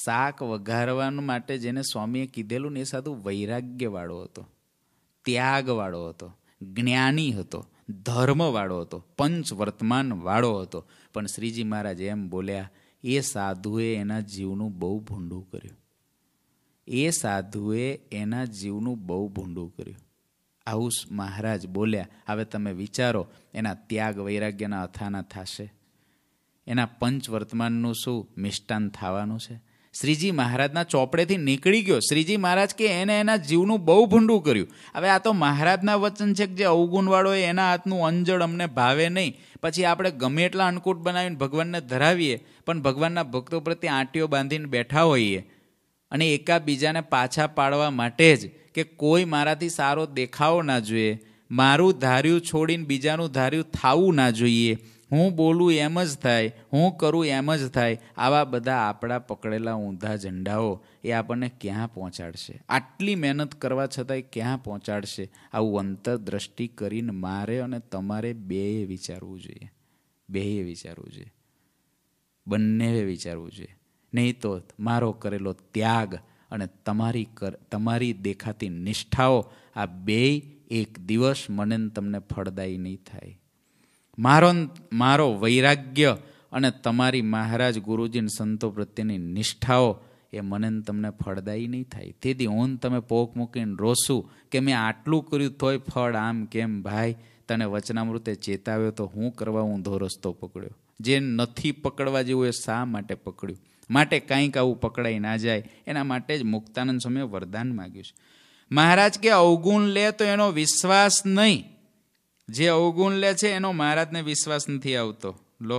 શાક વઘારવા માટે જેને સ્વામીએ કીધેલું ને એ સાધુ વૈરાગ્યવાળો હતો ત્યાગવાળો હતો જ્ઞાની હતો ધર્મવાળો હતો પંચવર્તમાનવાળો હતો પણ શ્રીજી મહારાજ એમ બોલ્યા એ સાધુએ એના જીવનું બહુ ભૂંડું કર્યું એ સાધુએ એના જીવનું બહુ ભૂંડું કર્યું આવું મહારાજ બોલ્યા હવે તમે વિચારો એના ત્યાગ વૈરાગ્યના અથાના થશે એના પંચવર્તમાનનું શું મિષ્ટાન થવાનું છે શ્રીજી મહારાજના ચોપડેથી નીકળી ગયો શ્રીજી મહારાજ કે એને એના જીવનું બહુ ભંડું કર્યું હવે આ તો મહારાજના વચન છે કે જે અવગુણવાળો એના હાથનું અંજળ અમને ભાવે નહીં પછી આપણે ગમે એટલા અન્નકૂટ બનાવીને ભગવાનને ધરાવીએ પણ ભગવાનના ભક્તો પ્રત્યે આંટીઓ બાંધીને બેઠા હોઈએ અને એકાબીજાને પાછા પાડવા માટે જ કે કોઈ મારાથી સારો દેખાવો ના જોઈએ મારું ધાર્યું છોડીને બીજાનું ધાર્યું થાવું ના જોઈએ હું બોલું એમ જ થાય હું કરું એમ જ થાય આવા બધા આપણા પકડેલા ઊંધા ઝંડાઓ એ આપણને ક્યાં પહોંચાડશે આટલી મહેનત કરવા છતાંય ક્યાં પહોંચાડશે આવું અંતરદ્રષ્ટિ કરીને મારે અને તમારે બેએ વિચારવું જોઈએ બેએ વિચારવું જોઈએ બંનેએ વિચારવું જોઈએ નહીં તો મારો કરેલો ત્યાગ અને તમારી કર તમારી દેખાતી નિષ્ઠાઓ આ બે એક દિવસ મને તમને ફળદાયી નહીં થાય મારો મારો વૈરાગ્ય અને તમારી મહારાજ ગુરુજીને સંતો પ્રત્યેની નિષ્ઠાઓ એ મને તમને ફળદાયી નહીં થાય તેથી હું તમે પોક મૂકીને રોશું કે મેં આટલું કર્યું તોય ફળ આમ કેમ ભાઈ તને વચનામૃતે ચેતાવ્યો તો હું કરવા ઊંધો રસ્તો પકડ્યો જે નથી પકડવા જેવું એ શા માટે પકડ્યું માટે કાંઈક આવું પકડાઈ ના જાય એના માટે જ મુક્તાનંદ સ્વામીએ વરદાન માગ્યું છે મહારાજ કે અવગુણ લે તો એનો વિશ્વાસ નહીં જે અવગુણ લે છે એનો મહારાજને વિશ્વાસ નથી આવતો લો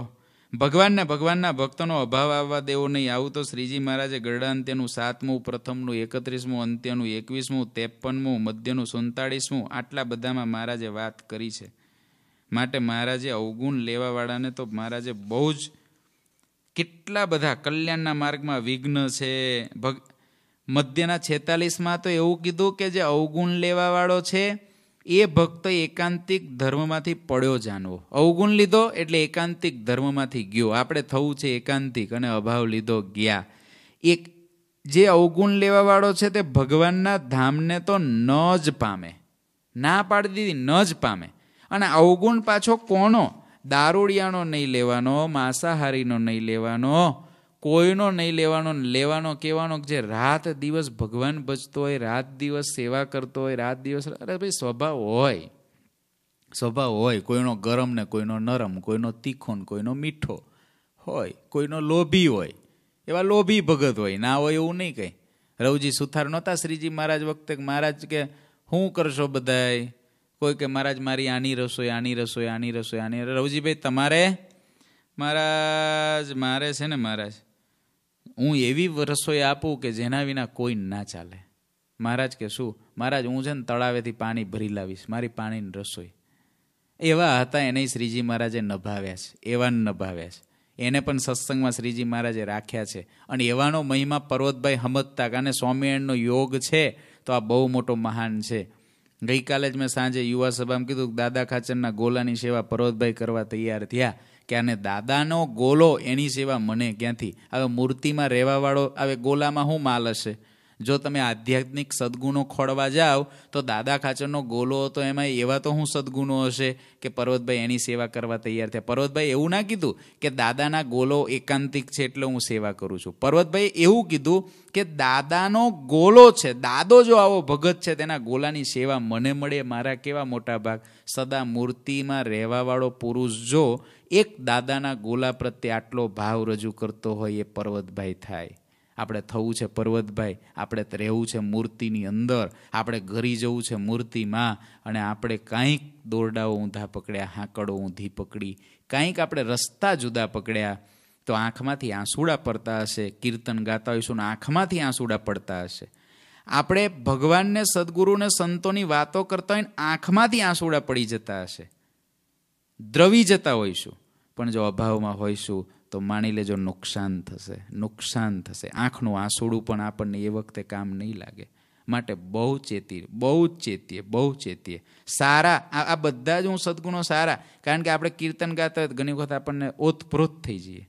ભગવાનને ભગવાનના ભક્તોનો અભાવ આવવા દેવો નહીં આવું તો શ્રીજી મહારાજે ગરડા અંત્યનું સાતમું પ્રથમનું એકત્રીસમું અંત્યનું એકવીસમું ત્રેપનમું મધ્યનું સુડતાળીસમું આટલા બધામાં મહારાજે વાત કરી છે માટે મહારાજે અવગુણ લેવાવાળાને તો મહારાજે બહુ જ કેટલા બધા કલ્યાણના માર્ગમાં વિઘ્ન છે ભગ મધ્યના છેતાલીસમાં તો એવું કીધું કે જે અવગુણ લેવાવાળો છે એ ભક્ત એકાંતિક ધર્મમાંથી પડ્યો જાણવો અવગુણ લીધો એટલે એકાંતિક ધર્મમાંથી ગયો આપણે થવું છે એકાંતિક અને અભાવ લીધો ગયા એક જે અવગુણ લેવાવાળો છે તે ભગવાનના ધામને તો ન જ પામે ના પાડી દીધી ન જ પામે અને અવગુણ પાછો કોનો દારૂડિયાનો નહીં લેવાનો માંસાહારીનો નહીં લેવાનો કોઈનો નહીં લેવાનો લેવાનો કહેવાનો જે રાત દિવસ ભગવાન ભજતો હોય રાત દિવસ સેવા કરતો હોય રાત દિવસ અરે ભાઈ સ્વભાવ હોય સ્વભાવ હોય કોઈનો ગરમ ને કોઈનો નરમ કોઈનો તીખો ને કોઈનો મીઠો હોય કોઈનો લોભી હોય એવા લોભી ભગત હોય ના હોય એવું નહીં કંઈ રવજી સુથાર નહોતા શ્રીજી મહારાજ વખતે મહારાજ કે હું કરશો બધાય કોઈ કે મહારાજ મારી આની રસોઈ આની રસોઈ આની રસોઈ આની રવજીભાઈ તમારે મહારાજ મારે છે ને મહારાજ હું એવી રસોઈ આપું કે જેના વિના કોઈ ના ચાલે મહારાજ કે શું મહારાજ હું છે ને તળાવેથી પાણી ભરી લાવીશ મારી પાણીની રસોઈ એવા હતા એને શ્રીજી મહારાજે નભાવ્યા છે એવા નભાવ્યા છે એને પણ સત્સંગમાં શ્રીજી મહારાજે રાખ્યા છે અને એવાનો મહિમા પર્વતભાઈ હમજતા કારણે સ્વામિનારાયણનો યોગ છે તો આ બહુ મોટો મહાન છે ગઈકાલે જ મેં સાંજે યુવા સભામાં કીધું દાદા ખાચરના ગોલાની સેવા પર્વતભાઈ કરવા તૈયાર થયા કે આને દાદાનો ગોલો એની સેવા મને ક્યાંથી હવે મૂર્તિમાં રહેવાવાળો હવે ગોલામાં શું માલ હશે જો તમે આધ્યાત્મિક સદગુણો ખોળવા જાઓ તો દાદા ખાચરનો ગોલો હતો એમાં એવા તો હું સદગુણો હશે કે પર્વતભાઈ એની સેવા કરવા તૈયાર થયા પર્વતભાઈ એવું ના કીધું કે દાદાના ગોલો એકાંતિક છે એટલે હું સેવા કરું છું પર્વતભાઈ એવું કીધું કે દાદાનો ગોલો છે દાદો જો આવો ભગત છે તેના ગોલાની સેવા મને મળે મારા કેવા મોટા ભાગ સદા મૂર્તિમાં રહેવાવાળો પુરુષ જો એક દાદાના ગોલા પ્રત્યે આટલો ભાવ રજૂ કરતો હોય એ પર્વતભાઈ થાય આપણે થવું છે પર્વતભાઈ આપણે રહેવું છે મૂર્તિની અંદર આપણે ઘરી જવું છે મૂર્તિમાં અને આપણે કાંઈક દોરડાઓ ઊંધા પકડ્યા હાંકડો ઊંધી પકડી કાંઈક આપણે રસ્તા જુદા પકડ્યા તો આંખમાંથી આંસુડા પડતા હશે કીર્તન ગાતા હોઈશું અને આંખમાંથી આંસુડા પડતા હશે આપણે ભગવાનને સદગુરુને સંતોની વાતો કરતા હોય આંખમાંથી આંસુડા પડી જતા હશે દ્રવી જતા હોઈશું પણ જો અભાવમાં હોઈશું તો માની લેજો નુકસાન થશે નુકસાન થશે આંખનું આંસુડું પણ આપણને એ વખતે કામ નહીં લાગે માટે બહુ ચેતી બહુ જ ચેતીએ બહુ ચેતીએ સારા આ બધા જ હું સદગુણો સારા કારણ કે આપણે કીર્તન ગાતા ઘણી વખત આપણને ઓતપ્રોત થઈ જઈએ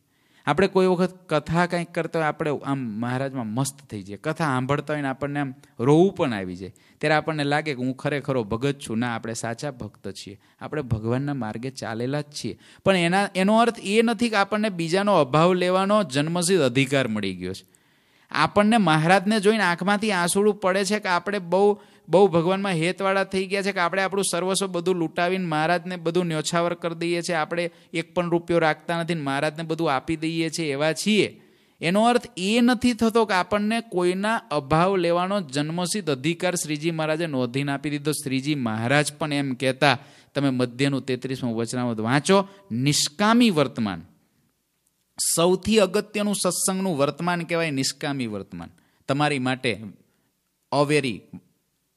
આપણે કોઈ વખત કથા કંઈક કરતા હોય આપણે આમ મહારાજમાં મસ્ત થઈ જાય કથા સાંભળતા હોય ને આપણને આમ રોવું પણ આવી જાય ત્યારે આપણને લાગે કે હું ખરેખરો ભગત છું ના આપણે સાચા ભક્ત છીએ આપણે ભગવાનના માર્ગે ચાલેલા જ છીએ પણ એના એનો અર્થ એ નથી કે આપણને બીજાનો અભાવ લેવાનો જન્મસિદ્ધ અધિકાર મળી ગયો છે આપણને મહારાજને જોઈને આંખમાંથી આંસુડું પડે છે કે આપણે બહુ બહુ ભગવાનમાં હેતવાળા થઈ ગયા છે કે આપણે આપણું સર્વસ્વ બધું લૂંટાવીને મહારાજને બધું ન્યોછાવર કરી દઈએ છીએ આપણે એક પણ રૂપિયો રાખતા નથી મહારાજને બધું આપી દઈએ છીએ એવા છીએ એનો અર્થ એ નથી થતો કે આપણને કોઈના અભાવ લેવાનો જન્મસિદ્ધ અધિકાર શ્રીજી મહારાજે નોંધીને આપી દીધો શ્રીજી મહારાજ પણ એમ કહેતા તમે મધ્યનું તેત્રીસમું વચનામૃત વાંચો નિષ્કામી વર્તમાન સૌથી અગત્યનું સત્સંગનું વર્તમાન કહેવાય નિષ્કામી વર્તમાન તમારી માટે અવેરી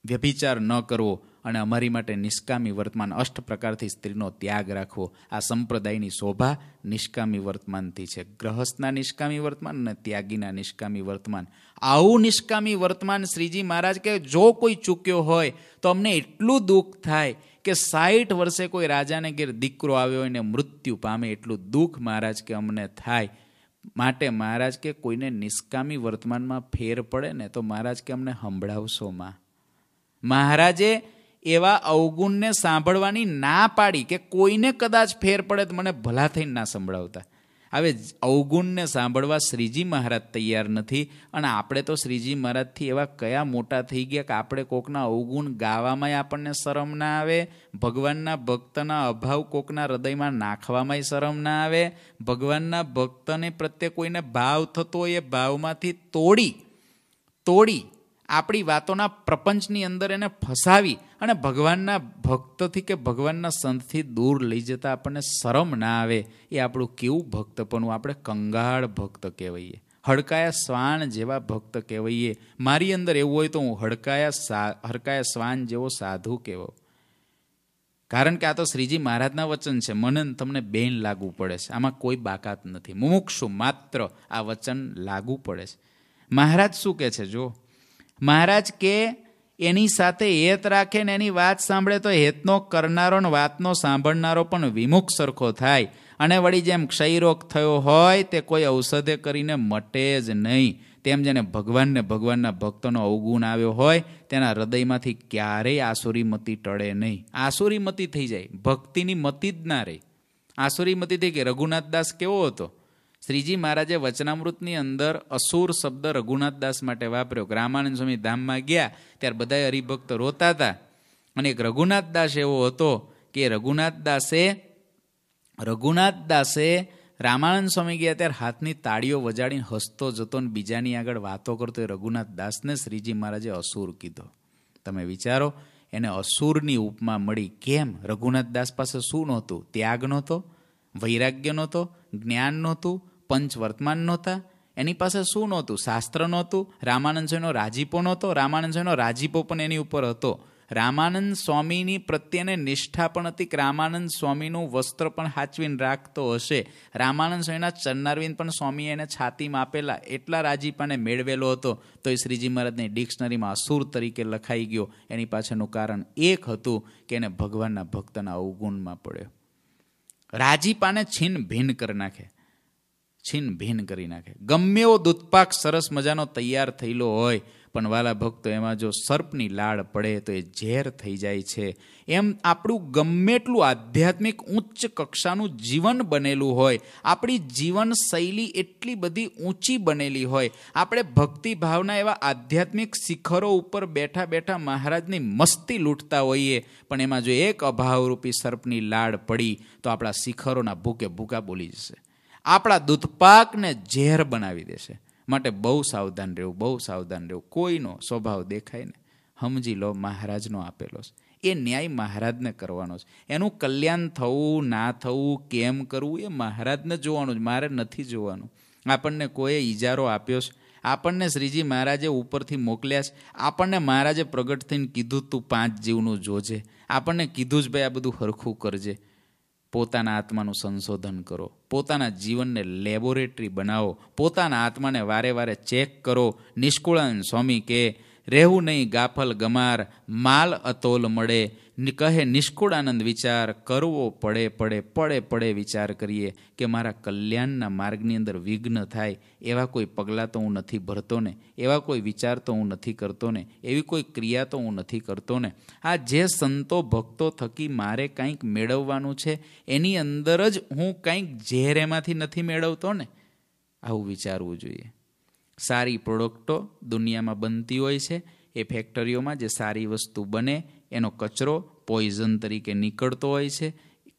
વ્યભિચાર ન કરવો અને અમારી માટે નિષ્કામી વર્તમાન અષ્ટ પ્રકારથી સ્ત્રીનો ત્યાગ રાખવો આ સંપ્રદાયની શોભા નિષ્કામી વર્તમાનથી છે ગ્રહસ્થના નિષ્કામી વર્તમાન અને ત્યાગીના નિષ્કામી વર્તમાન આવું નિષ્કામી વર્તમાન શ્રીજી મહારાજ કે જો કોઈ ચૂક્યો હોય તો અમને એટલું દુઃખ થાય કે સાઠ વર્ષે કોઈ રાજાને ઘેર દીકરો આવ્યો હોય ને મૃત્યુ પામે એટલું દુઃખ મહારાજ કે અમને થાય માટે મહારાજ કે કોઈને નિષ્કામી વર્તમાનમાં ફેર પડે ને તો મહારાજ કે અમને સંભળાવશો માં મહારાજે એવા અવગુણને સાંભળવાની ના પાડી કે કોઈને કદાચ ફેર પડે તો મને ભલા થઈને ના સંભળાવતા હવે અવગુણને સાંભળવા શ્રીજી મહારાજ તૈયાર નથી અને આપણે તો શ્રીજી મહારાજથી એવા કયા મોટા થઈ ગયા કે આપણે કોકના અવગુણ ગાવામાંય આપણને શરમ ના આવે ભગવાનના ભક્તના અભાવ કોકના હૃદયમાં નાખવામાંય શરમ ના આવે ભગવાનના ભક્તને પ્રત્યે કોઈને ભાવ થતો હોય એ ભાવમાંથી તોડી તોડી આપણી વાતોના પ્રપંચની અંદર એને ફસાવી અને ભગવાનના ભક્તથી કે ભગવાનના સંતથી દૂર લઈ જતા આપણને શરમ ના આવે એ આપણું કેવું ભક્તપણું આપણે કંગાળ ભક્ત કહેવાઈએ હડકાયા શ્વાન જેવા ભક્ત કહેવાઈએ મારી અંદર એવું હોય તો હું હડકાયા સા હડકાયા શ્વાન જેવો સાધુ કહેવો કારણ કે આ તો શ્રીજી મહારાજના વચન છે મને તમને બેન લાગુ પડે છે આમાં કોઈ બાકાત નથી મુમુક્ષુ માત્ર આ વચન લાગુ પડે છે મહારાજ શું કહે છે જો મહારાજ કે એની સાથે હેત રાખે ને એની વાત સાંભળે તો હેતનો કરનારો ને વાતનો સાંભળનારો પણ વિમુખ સરખો થાય અને વળી જેમ ક્ષયરોગ થયો હોય તે કોઈ ઔષધે કરીને મટે જ નહીં તેમ જેને ભગવાનને ભગવાનના ભક્તોનો અવગુણ આવ્યો હોય તેના હૃદયમાંથી ક્યારેય આસુરી મતિ ટળે નહીં આસુરી મતિ થઈ જાય ભક્તિની મતિ જ ના રહે આસુરી મતિ થઈ કે રઘુનાથ દાસ કેવો હતો શ્રીજી મહારાજે વચનામૃતની અંદર અસુર શબ્દ રઘુનાથદાસ માટે વાપર્યો રામાનંદ સ્વામી ધામમાં ગયા ત્યારે બધા હરિભક્ત રોતા હતા અને એક રઘુનાથદાસ એવો હતો કે રઘુનાથદાસે રઘુનાથદાસે રામાનંદ સ્વામી ગયા ત્યારે હાથની તાળીઓ વજાડીને હસતો જતો ને બીજાની આગળ વાતો કરતો એ રઘુનાથદાસને શ્રીજી મહારાજે અસુર કીધો તમે વિચારો એને અસુરની ઉપમા મળી કેમ રઘુનાથદાસ પાસે શું નહોતું ત્યાગ નહોતો વૈરાગ્ય નહોતો જ્ઞાન નહોતું પંચ વર્તમાન નહોતા એની પાસે શું નહોતું શાસ્ત્ર નહોતું રામાનંદજીનો રાજીપો નહોતો રામાનંદજીનો રાજીપો પણ એની ઉપર હતો રામાનંદ સ્વામીની પ્રત્યેને નિષ્ઠા પણ હતી કે રામાનંદ સ્વામીનું વસ્ત્ર પણ હાચવીને રાખતો હશે રામાનંદ સ્વામીના ચરનારવિંદ પણ સ્વામીએ એને છાતીમાં આપેલા એટલા રાજીપાને મેળવેલો હતો તો એ શ્રીજી મહારાજની ડિક્શનરીમાં અસુર તરીકે લખાઈ ગયો એની પાછળનું કારણ એક હતું કે એને ભગવાનના ભક્તના અવગુણમાં પડ્યો રાજીપાને છીન ભિન્ન કરી નાખે છીન ભીન કરી નાખે ગમે એવો દૂધપાક સરસ મજાનો તૈયાર થયેલો હોય પણ વાલા ભક્તો એમાં જો સર્પની લાળ પડે તો એ ઝેર થઈ જાય છે એમ આપણું ગમે એટલું આધ્યાત્મિક ઉચ્ચ કક્ષાનું જીવન બનેલું હોય આપણી જીવન શૈલી એટલી બધી ઊંચી બનેલી હોય આપણે ભક્તિ ભાવના એવા આધ્યાત્મિક શિખરો ઉપર બેઠા બેઠા મહારાજની મસ્તી લૂંટતા હોઈએ પણ એમાં જો એક અભાવરૂપી સર્પની લાળ પડી તો આપણા શિખરોના ભૂકે ભૂકા બોલી જશે આપણા દૂધપાકને ઝેર બનાવી દેશે માટે બહુ સાવધાન રહેવું બહુ સાવધાન રહેવું કોઈનો સ્વભાવ દેખાય ને સમજી લો મહારાજનો આપેલો છે એ ન્યાય મહારાજને કરવાનો છે એનું કલ્યાણ થવું ના થવું કેમ કરવું એ મહારાજને જોવાનું જ મારે નથી જોવાનું આપણને કોઈએ ઈજારો આપ્યો છે આપણને શ્રીજી મહારાજે ઉપરથી મોકલ્યા છે આપણને મહારાજે પ્રગટ થઈને કીધું તું પાંચ જીવનું જોજે આપણને કીધું જ ભાઈ આ બધું હરખું કરજે પોતાના આત્માનું સંશોધન કરો પોતાના જીવનને લેબોરેટરી બનાવો પોતાના આત્માને વારે વારે ચેક કરો નિષ્કુળાન સ્વામી કે રહેવું નહીં ગાફલ ગમાર માલ અતોલ મળે કહે નિષ્કુળ આનંદ વિચાર કરવો પડે પડે પડે પડે વિચાર કરીએ કે મારા કલ્યાણના માર્ગની અંદર વિઘ્ન થાય એવા કોઈ પગલાં તો હું નથી ભરતો ને એવા કોઈ વિચાર તો હું નથી કરતો ને એવી કોઈ ક્રિયા તો હું નથી કરતો ને આ જે સંતો ભક્તો થકી મારે કંઈક મેળવવાનું છે એની અંદર જ હું કંઈક ઝેર એમાંથી નથી મેળવતો ને આવું વિચારવું જોઈએ સારી પ્રોડક્ટો દુનિયામાં બનતી હોય છે એ ફેક્ટરીઓમાં જે સારી વસ્તુ બને એનો કચરો પોઈઝન તરીકે નીકળતો હોય છે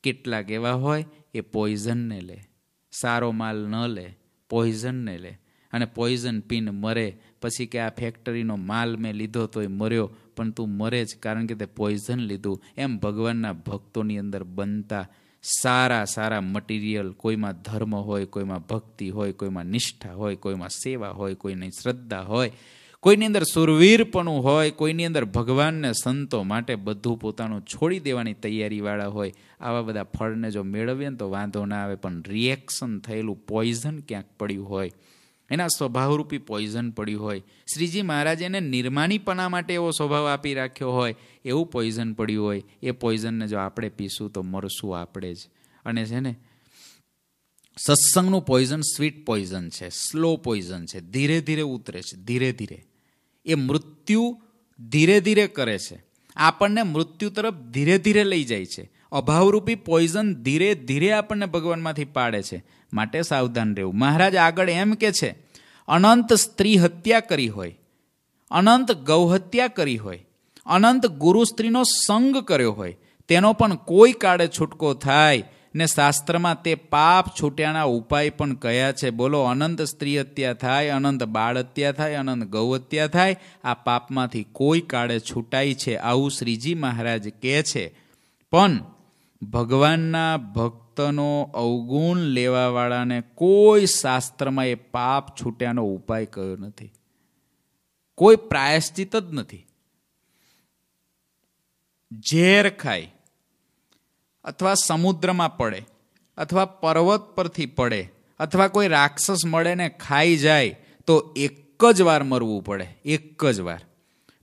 કેટલાક એવા હોય એ પોઈઝનને લે સારો માલ ન લે પોઈઝનને લે અને પોઈઝન પીન મરે પછી કે આ ફેક્ટરીનો માલ મેં લીધો તોય મર્યો પણ તું મરે જ કારણ કે તે પોઈઝન લીધું એમ ભગવાનના ભક્તોની અંદર બનતા સારા સારા મટીરિયલ કોઈમાં ધર્મ હોય કોઈમાં ભક્તિ હોય કોઈમાં નિષ્ઠા હોય કોઈમાં સેવા હોય કોઈની શ્રદ્ધા હોય કોઈની અંદર સુરવીરપણું હોય કોઈની અંદર ભગવાનને સંતો માટે બધું પોતાનું છોડી દેવાની તૈયારીવાળા હોય આવા બધા ફળને જો મેળવીએ ને તો વાંધો ના આવે પણ રિએક્શન થયેલું પોઈઝન ક્યાંક પડ્યું હોય એના સ્વભાવરૂપી પોઈઝન પડ્યું હોય શ્રીજી મહારાજે એને નિર્માણીપણા માટે એવો સ્વભાવ આપી રાખ્યો હોય એવું પોઈઝન પડ્યું હોય એ પોઈઝનને જો આપણે પીશું તો મરશું આપણે જ અને છે ને સત્સંગનું પોઈઝન સ્વીટ પોઈઝન છે સ્લો પોઈઝન છે ધીરે ધીરે ઉતરે છે ધીરે ધીરે એ મૃત્યુ ધીરે ધીરે કરે છે આપણને મૃત્યુ તરફ ધીરે ધીરે લઈ જાય છે અભાવરૂપી પોઈઝન ધીરે ધીરે આપણને ભગવાનમાંથી પાડે છે માટે સાવધાન રહેવું મહારાજ આગળ એમ કે છે અનંત સ્ત્રી હત્યા કરી હોય અનંત ગૌહત્યા કરી હોય અનંત ગુરુ સ્ત્રીનો સંગ કર્યો હોય તેનો પણ કોઈ કાળે છૂટકો થાય ને શાસ્ત્રમાં તે પાપ છૂટ્યાના ઉપાય પણ કયા છે બોલો અનંત સ્ત્રી હત્યા થાય અનંત બાળ હત્યા થાય અનંત ગૌ હત્યા થાય આ પાપમાંથી કોઈ કાળે છૂટાય છે આવું શ્રીજી મહારાજ કહે છે પણ ભગવાનના ભક્તનો અવગુણ લેવાવાળાને કોઈ શાસ્ત્રમાં એ પાપ છૂટ્યાનો ઉપાય કયો નથી કોઈ પ્રાયશ્ચિત જ નથી ઝેર ખાય અથવા સમુદ્રમાં પડે અથવા પર્વત પરથી પડે અથવા કોઈ રાક્ષસ મળે ને ખાઈ જાય તો એક જ વાર મરવું પડે એક જ વાર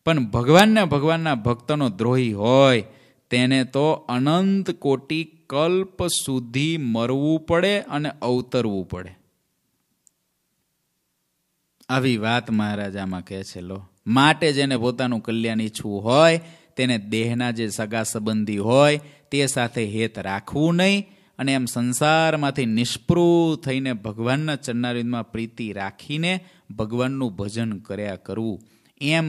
પણ ભગવાનને ભગવાનના ભક્તનો દ્રોહી હોય તેને તો અનંત કોટી કલ્પ સુધી મરવું પડે અને અવતરવું પડે આવી વાત મહારાજામાં કહે છે લો માટે જેને પોતાનું કલ્યાણ ઈચ્છવું હોય તેને દેહના જે સગા સંબંધી હોય તે સાથે હેત રાખવું નહીં અને એમ સંસારમાંથી નિષ્પૃહ થઈને ભગવાનના ચરણારિંદમાં પ્રીતિ રાખીને ભગવાનનું ભજન કર્યા કરવું એમ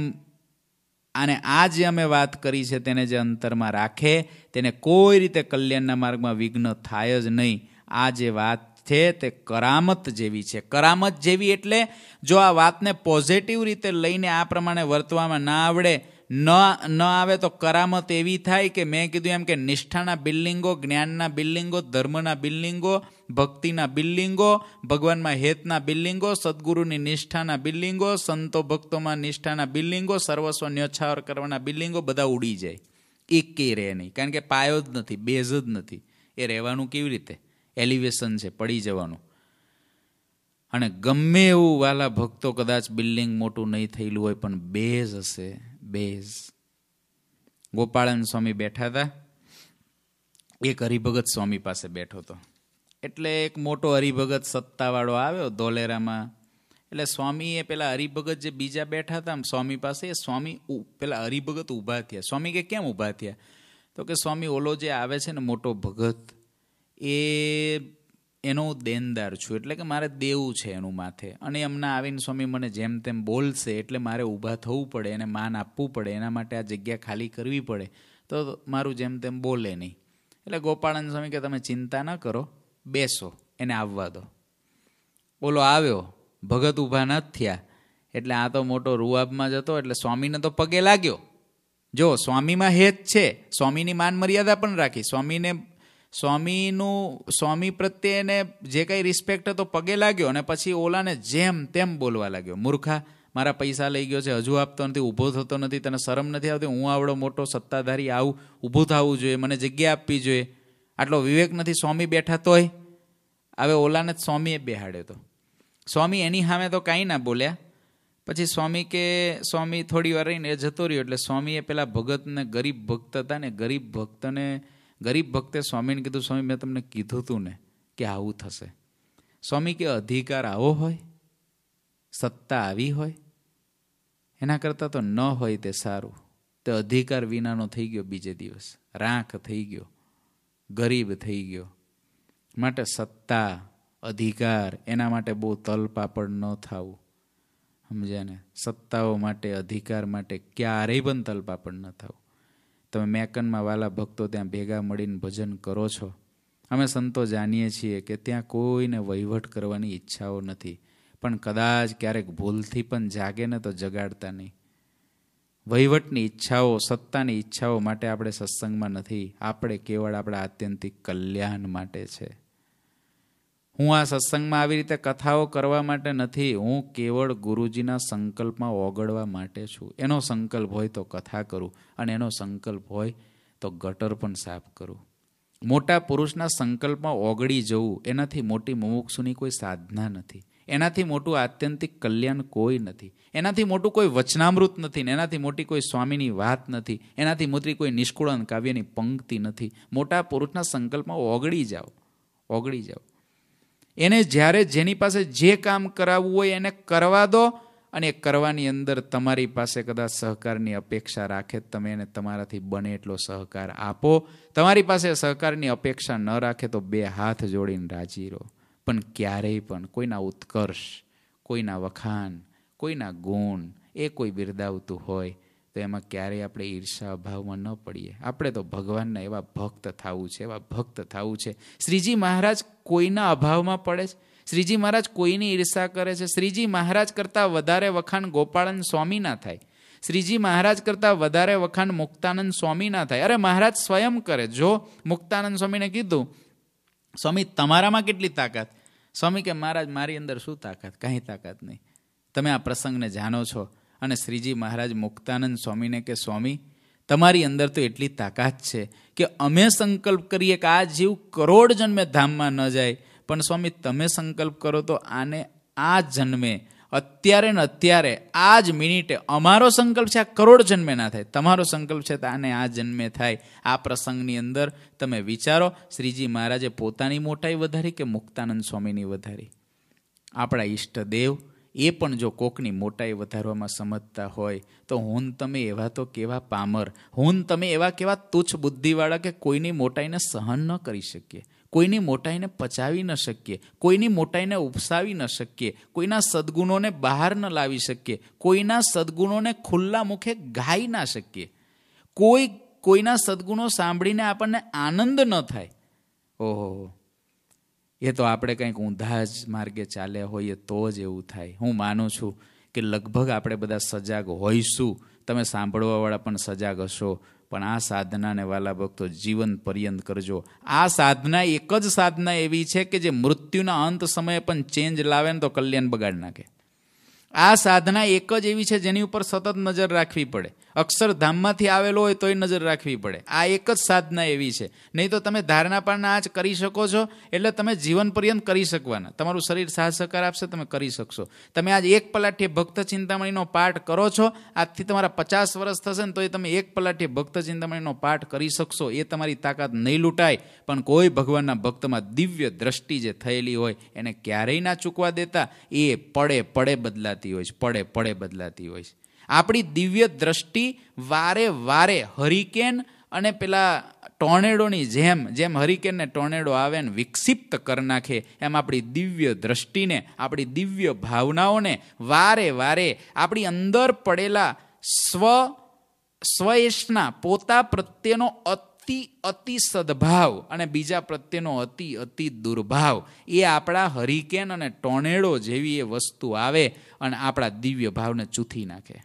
અને આ જે અમે વાત કરી છે તેને જે અંતરમાં રાખે તેને કોઈ રીતે કલ્યાણના માર્ગમાં વિઘ્ન થાય જ નહીં આ જે વાત છે તે કરામત જેવી છે કરામત જેવી એટલે જો આ વાતને પોઝિટિવ રીતે લઈને આ પ્રમાણે વર્તવામાં ના આવડે ન ન આવે તો કરામત એવી થાય કે મેં કીધું એમ કે નિષ્ઠાના બિલ્ડિંગો જ્ઞાનના બિલ્ડિંગો ધર્મના બિલ્ડિંગો ભક્તિના બિલ્ડિંગો ભગવાનમાં હેતના બિલ્ડિંગો સદગુરુની નિષ્ઠાના બિલ્ડિંગો સંતો ભક્તોમાં નિષ્ઠાના બિલ્ડિંગો સર્વસ્વ ન્યોછાવર કરવાના બિલ્ડિંગો બધા ઉડી જાય એક કે રહે નહીં કારણ કે પાયો જ નથી બેઝ જ નથી એ રહેવાનું કેવી રીતે એલિવેશન છે પડી જવાનું અને ગમે એવું વાલા ભક્તો કદાચ બિલ્ડિંગ મોટું નહીં થયેલું હોય પણ બેઝ હશે બેઝ ગોપાળન સ્વામી બેઠા હતા એક હરિભગત સ્વામી પાસે બેઠો હતો એટલે એક મોટો હરિભગત સત્તાવાળો આવ્યો ધોલેરામાં એટલે સ્વામીએ પેલા હરિભગત જે બીજા બેઠા હતા સ્વામી પાસે એ સ્વામી પેલા હરિભગત ઊભા થયા સ્વામી કે કેમ ઊભા થયા તો કે સ્વામી ઓલો જે આવે છે ને મોટો ભગત એ એનો દેનદાર છું એટલે કે મારે દેવું છે એનું માથે અને એમના આવીને સ્વામી મને જેમ તેમ બોલશે એટલે મારે ઊભા થવું પડે એને માન આપવું પડે એના માટે આ જગ્યા ખાલી કરવી પડે તો મારું જેમ તેમ બોલે નહીં એટલે ગોપાળાનંદ સ્વામી કે તમે ચિંતા ન કરો બેસો એને આવવા દો બોલો આવ્યો ભગત ઊભા ન થયા એટલે આ તો મોટો રૂઆબમાં જતો એટલે સ્વામીને તો પગે લાગ્યો જો સ્વામીમાં હેત છે સ્વામીની માન મર્યાદા પણ રાખી સ્વામીને સ્વામીનું સ્વામી પ્રત્યે એને જે કંઈ રિસ્પેક્ટ હતો પગે લાગ્યો અને પછી ઓલાને જેમ તેમ બોલવા લાગ્યો મૂર્ખા મારા પૈસા લઈ ગયો છે હજુ આપતો નથી ઊભો થતો નથી તને શરમ નથી આવતી હું આવડો મોટો સત્તાધારી આવું ઊભું થવું જોઈએ મને જગ્યા આપવી જોઈએ આટલો વિવેક નથી સ્વામી બેઠા તોય હવે ઓલાને જ સ્વામીએ બેહાડ્યો તો સ્વામી એની સામે તો કાંઈ ના બોલ્યા પછી સ્વામી કે સ્વામી થોડી વાર રહીને એ જતો રહ્યો એટલે સ્વામીએ પેલા ભગતને ગરીબ ભક્ત હતા ને ગરીબ ભક્તને ગરીબ ભક્તે સ્વામીને કીધું સ્વામી મેં તમને કીધું હતું ને કે આવું થશે સ્વામી કે અધિકાર આવો હોય સત્તા આવી હોય એના કરતાં તો ન હોય તે સારું તે અધિકાર વિનાનો થઈ ગયો બીજે દિવસ રાખ થઈ ગયો ગરીબ થઈ ગયો માટે સત્તા અધિકાર એના માટે બહુ તલપાપડ ન થવું સમજ્યા ને સત્તાઓ માટે અધિકાર માટે ક્યારેય પણ તલપાપડ ન થવું તમે મેકનમાં વાલા ભક્તો ત્યાં ભેગા મળીને ભજન કરો છો અમે સંતો જાણીએ છીએ કે ત્યાં કોઈને વહીવટ કરવાની ઈચ્છાઓ નથી પણ કદાચ ક્યારેક ભૂલથી પણ જાગે ને તો જગાડતા નહીં વહીવટની ઈચ્છાઓ સત્તાની ઈચ્છાઓ માટે આપણે સત્સંગમાં નથી આપણે કેવળ આપણા આત્યંતિક કલ્યાણ માટે છે હું આ સત્સંગમાં આવી રીતે કથાઓ કરવા માટે નથી હું કેવળ ગુરુજીના સંકલ્પમાં ઓગળવા માટે છું એનો સંકલ્પ હોય તો કથા કરું અને એનો સંકલ્પ હોય તો ગટર પણ સાફ કરું મોટા પુરુષના સંકલ્પમાં ઓગળી જવું એનાથી મોટી મુમુક્ષુની કોઈ સાધના નથી એનાથી મોટું આત્યંતિક કલ્યાણ કોઈ નથી એનાથી મોટું કોઈ વચનામૃત નથી ને એનાથી મોટી કોઈ સ્વામીની વાત નથી એનાથી મોટી કોઈ નિષ્કુળન કાવ્યની પંક્તિ નથી મોટા પુરુષના સંકલ્પમાં ઓગળી જાઓ ઓગળી જાઓ એને જ્યારે જેની પાસે જે કામ કરાવવું હોય એને કરવા દો અને એ કરવાની અંદર તમારી પાસે કદાચ સહકારની અપેક્ષા રાખે તમે એને તમારાથી બને એટલો સહકાર આપો તમારી પાસે સહકારની અપેક્ષા ન રાખે તો બે હાથ જોડીને રાજી રહો પણ ક્યારેય પણ કોઈના ઉત્કર્ષ કોઈના વખાણ કોઈના ગુણ એ કોઈ બિરદાવતું હોય તો એમાં ક્યારેય આપણે ઈર્ષા અભાવમાં ન પડીએ આપણે તો ભગવાનના એવા ભક્ત થવું છે એવા ભક્ત થવું છે શ્રીજી મહારાજ કોઈના અભાવમાં પડે છે શ્રીજી મહારાજ કોઈની ઈર્ષા કરે છે શ્રીજી મહારાજ કરતાં વધારે વખાણ ગોપાળન ના થાય શ્રીજી મહારાજ કરતાં વધારે વખાણ મુક્તાનંદ સ્વામી ના થાય અરે મહારાજ સ્વયં કરે જો મુક્તાનંદ સ્વામીને કીધું સ્વામી તમારામાં કેટલી તાકાત સ્વામી કે મહારાજ મારી અંદર શું તાકાત કાંઈ તાકાત નહીં તમે આ પ્રસંગને જાણો છો અને શ્રીજી મહારાજ મુક્તાનંદ સ્વામીને કે સ્વામી તમારી અંદર તો એટલી તાકાત છે કે અમે સંકલ્પ કરીએ કે આ જીવ કરોડ જન્મે ધામમાં ન જાય પણ સ્વામી તમે સંકલ્પ કરો તો આને આ જન્મે અત્યારે ને અત્યારે આ જ મિનિટે અમારો સંકલ્પ છે આ કરોડ જન્મે ના થાય તમારો સંકલ્પ છે તો આને આ જન્મે થાય આ પ્રસંગની અંદર તમે વિચારો શ્રીજી મહારાજે પોતાની મોટાઈ વધારી કે મુક્તાનંદ સ્વામીની વધારી આપણા ઈષ્ટદેવ દેવ એ પણ જો કોકની મોટાઈ વધારવામાં સમજતા હોય તો હું તમે એવા તો કેવા પામર હું તમે એવા કેવા તુચ્છ બુદ્ધિવાળા કે કોઈની મોટાઈને સહન ન કરી શકીએ કોઈની મોટાઈને પચાવી ન શકીએ કોઈની મોટાઈને ઉપસાવી ન શકીએ કોઈના સદગુણોને બહાર ન લાવી શકીએ કોઈના સદગુણોને ખુલ્લા મુખે ગાઈ ના શકીએ કોઈ કોઈના સદગુણો સાંભળીને આપણને આનંદ ન થાય ઓહો એ તો આપણે કંઈક ઊંધા જ માર્ગે ચાલ્યા હોઈએ તો જ એવું થાય હું માનું છું કે લગભગ આપણે બધા સજાગ હોઈશું તમે સાંભળવાવાળા પણ સજાગ હશો પણ આ સાધનાને વાલા ભક્તો જીવન પર્યંત કરજો આ સાધના એક જ સાધના એવી છે કે જે મૃત્યુના અંત સમયે પણ ચેન્જ લાવે ને તો કલ્યાણ બગાડ નાખે આ સાધના એક જ એવી છે જેની ઉપર સતત નજર રાખવી પડે અક્ષરધામમાંથી આવેલો હોય તોય નજર રાખવી પડે આ એક જ સાધના એવી છે નહીં તો તમે ધારણા પણ આ જ કરી શકો છો એટલે તમે જીવન પર્યંત કરી શકવાના તમારું શરીર સાહસકાર આપશે તમે કરી શકશો તમે આજ એક પલાઠી ભક્ત ચિંતામણીનો પાઠ કરો છો આજથી તમારા પચાસ વર્ષ થશે ને તો એ તમે એક પલાઠી ભક્ત ચિંતામણીનો પાઠ કરી શકશો એ તમારી તાકાત નહીં લૂંટાય પણ કોઈ ભગવાનના ભક્તમાં દિવ્ય દ્રષ્ટિ જે થયેલી હોય એને ક્યારેય ના ચૂકવા દેતા એ પડે પડે બદલાતી હોય છે પડે પડે બદલાતી હોય છે આપણી દિવ્ય દ્રષ્ટિ વારે વારે હરિકેન અને પેલા ટોર્નેડોની જેમ જેમ હરિકેનને ટોર્નેડો આવે ને વિક્ષિપ્ત કરી નાખે એમ આપણી દિવ્ય દ્રષ્ટિને આપણી દિવ્ય ભાવનાઓને વારે વારે આપણી અંદર પડેલા સ્વ સ્વયશના પોતા પ્રત્યેનો અતિ અતિ સદભાવ અને બીજા પ્રત્યેનો અતિ અતિ દુર્ભાવ એ આપણા હરિકેન અને ટોર્નેડો જેવી એ વસ્તુ આવે અને આપણા દિવ્ય ભાવને ચૂથી નાખે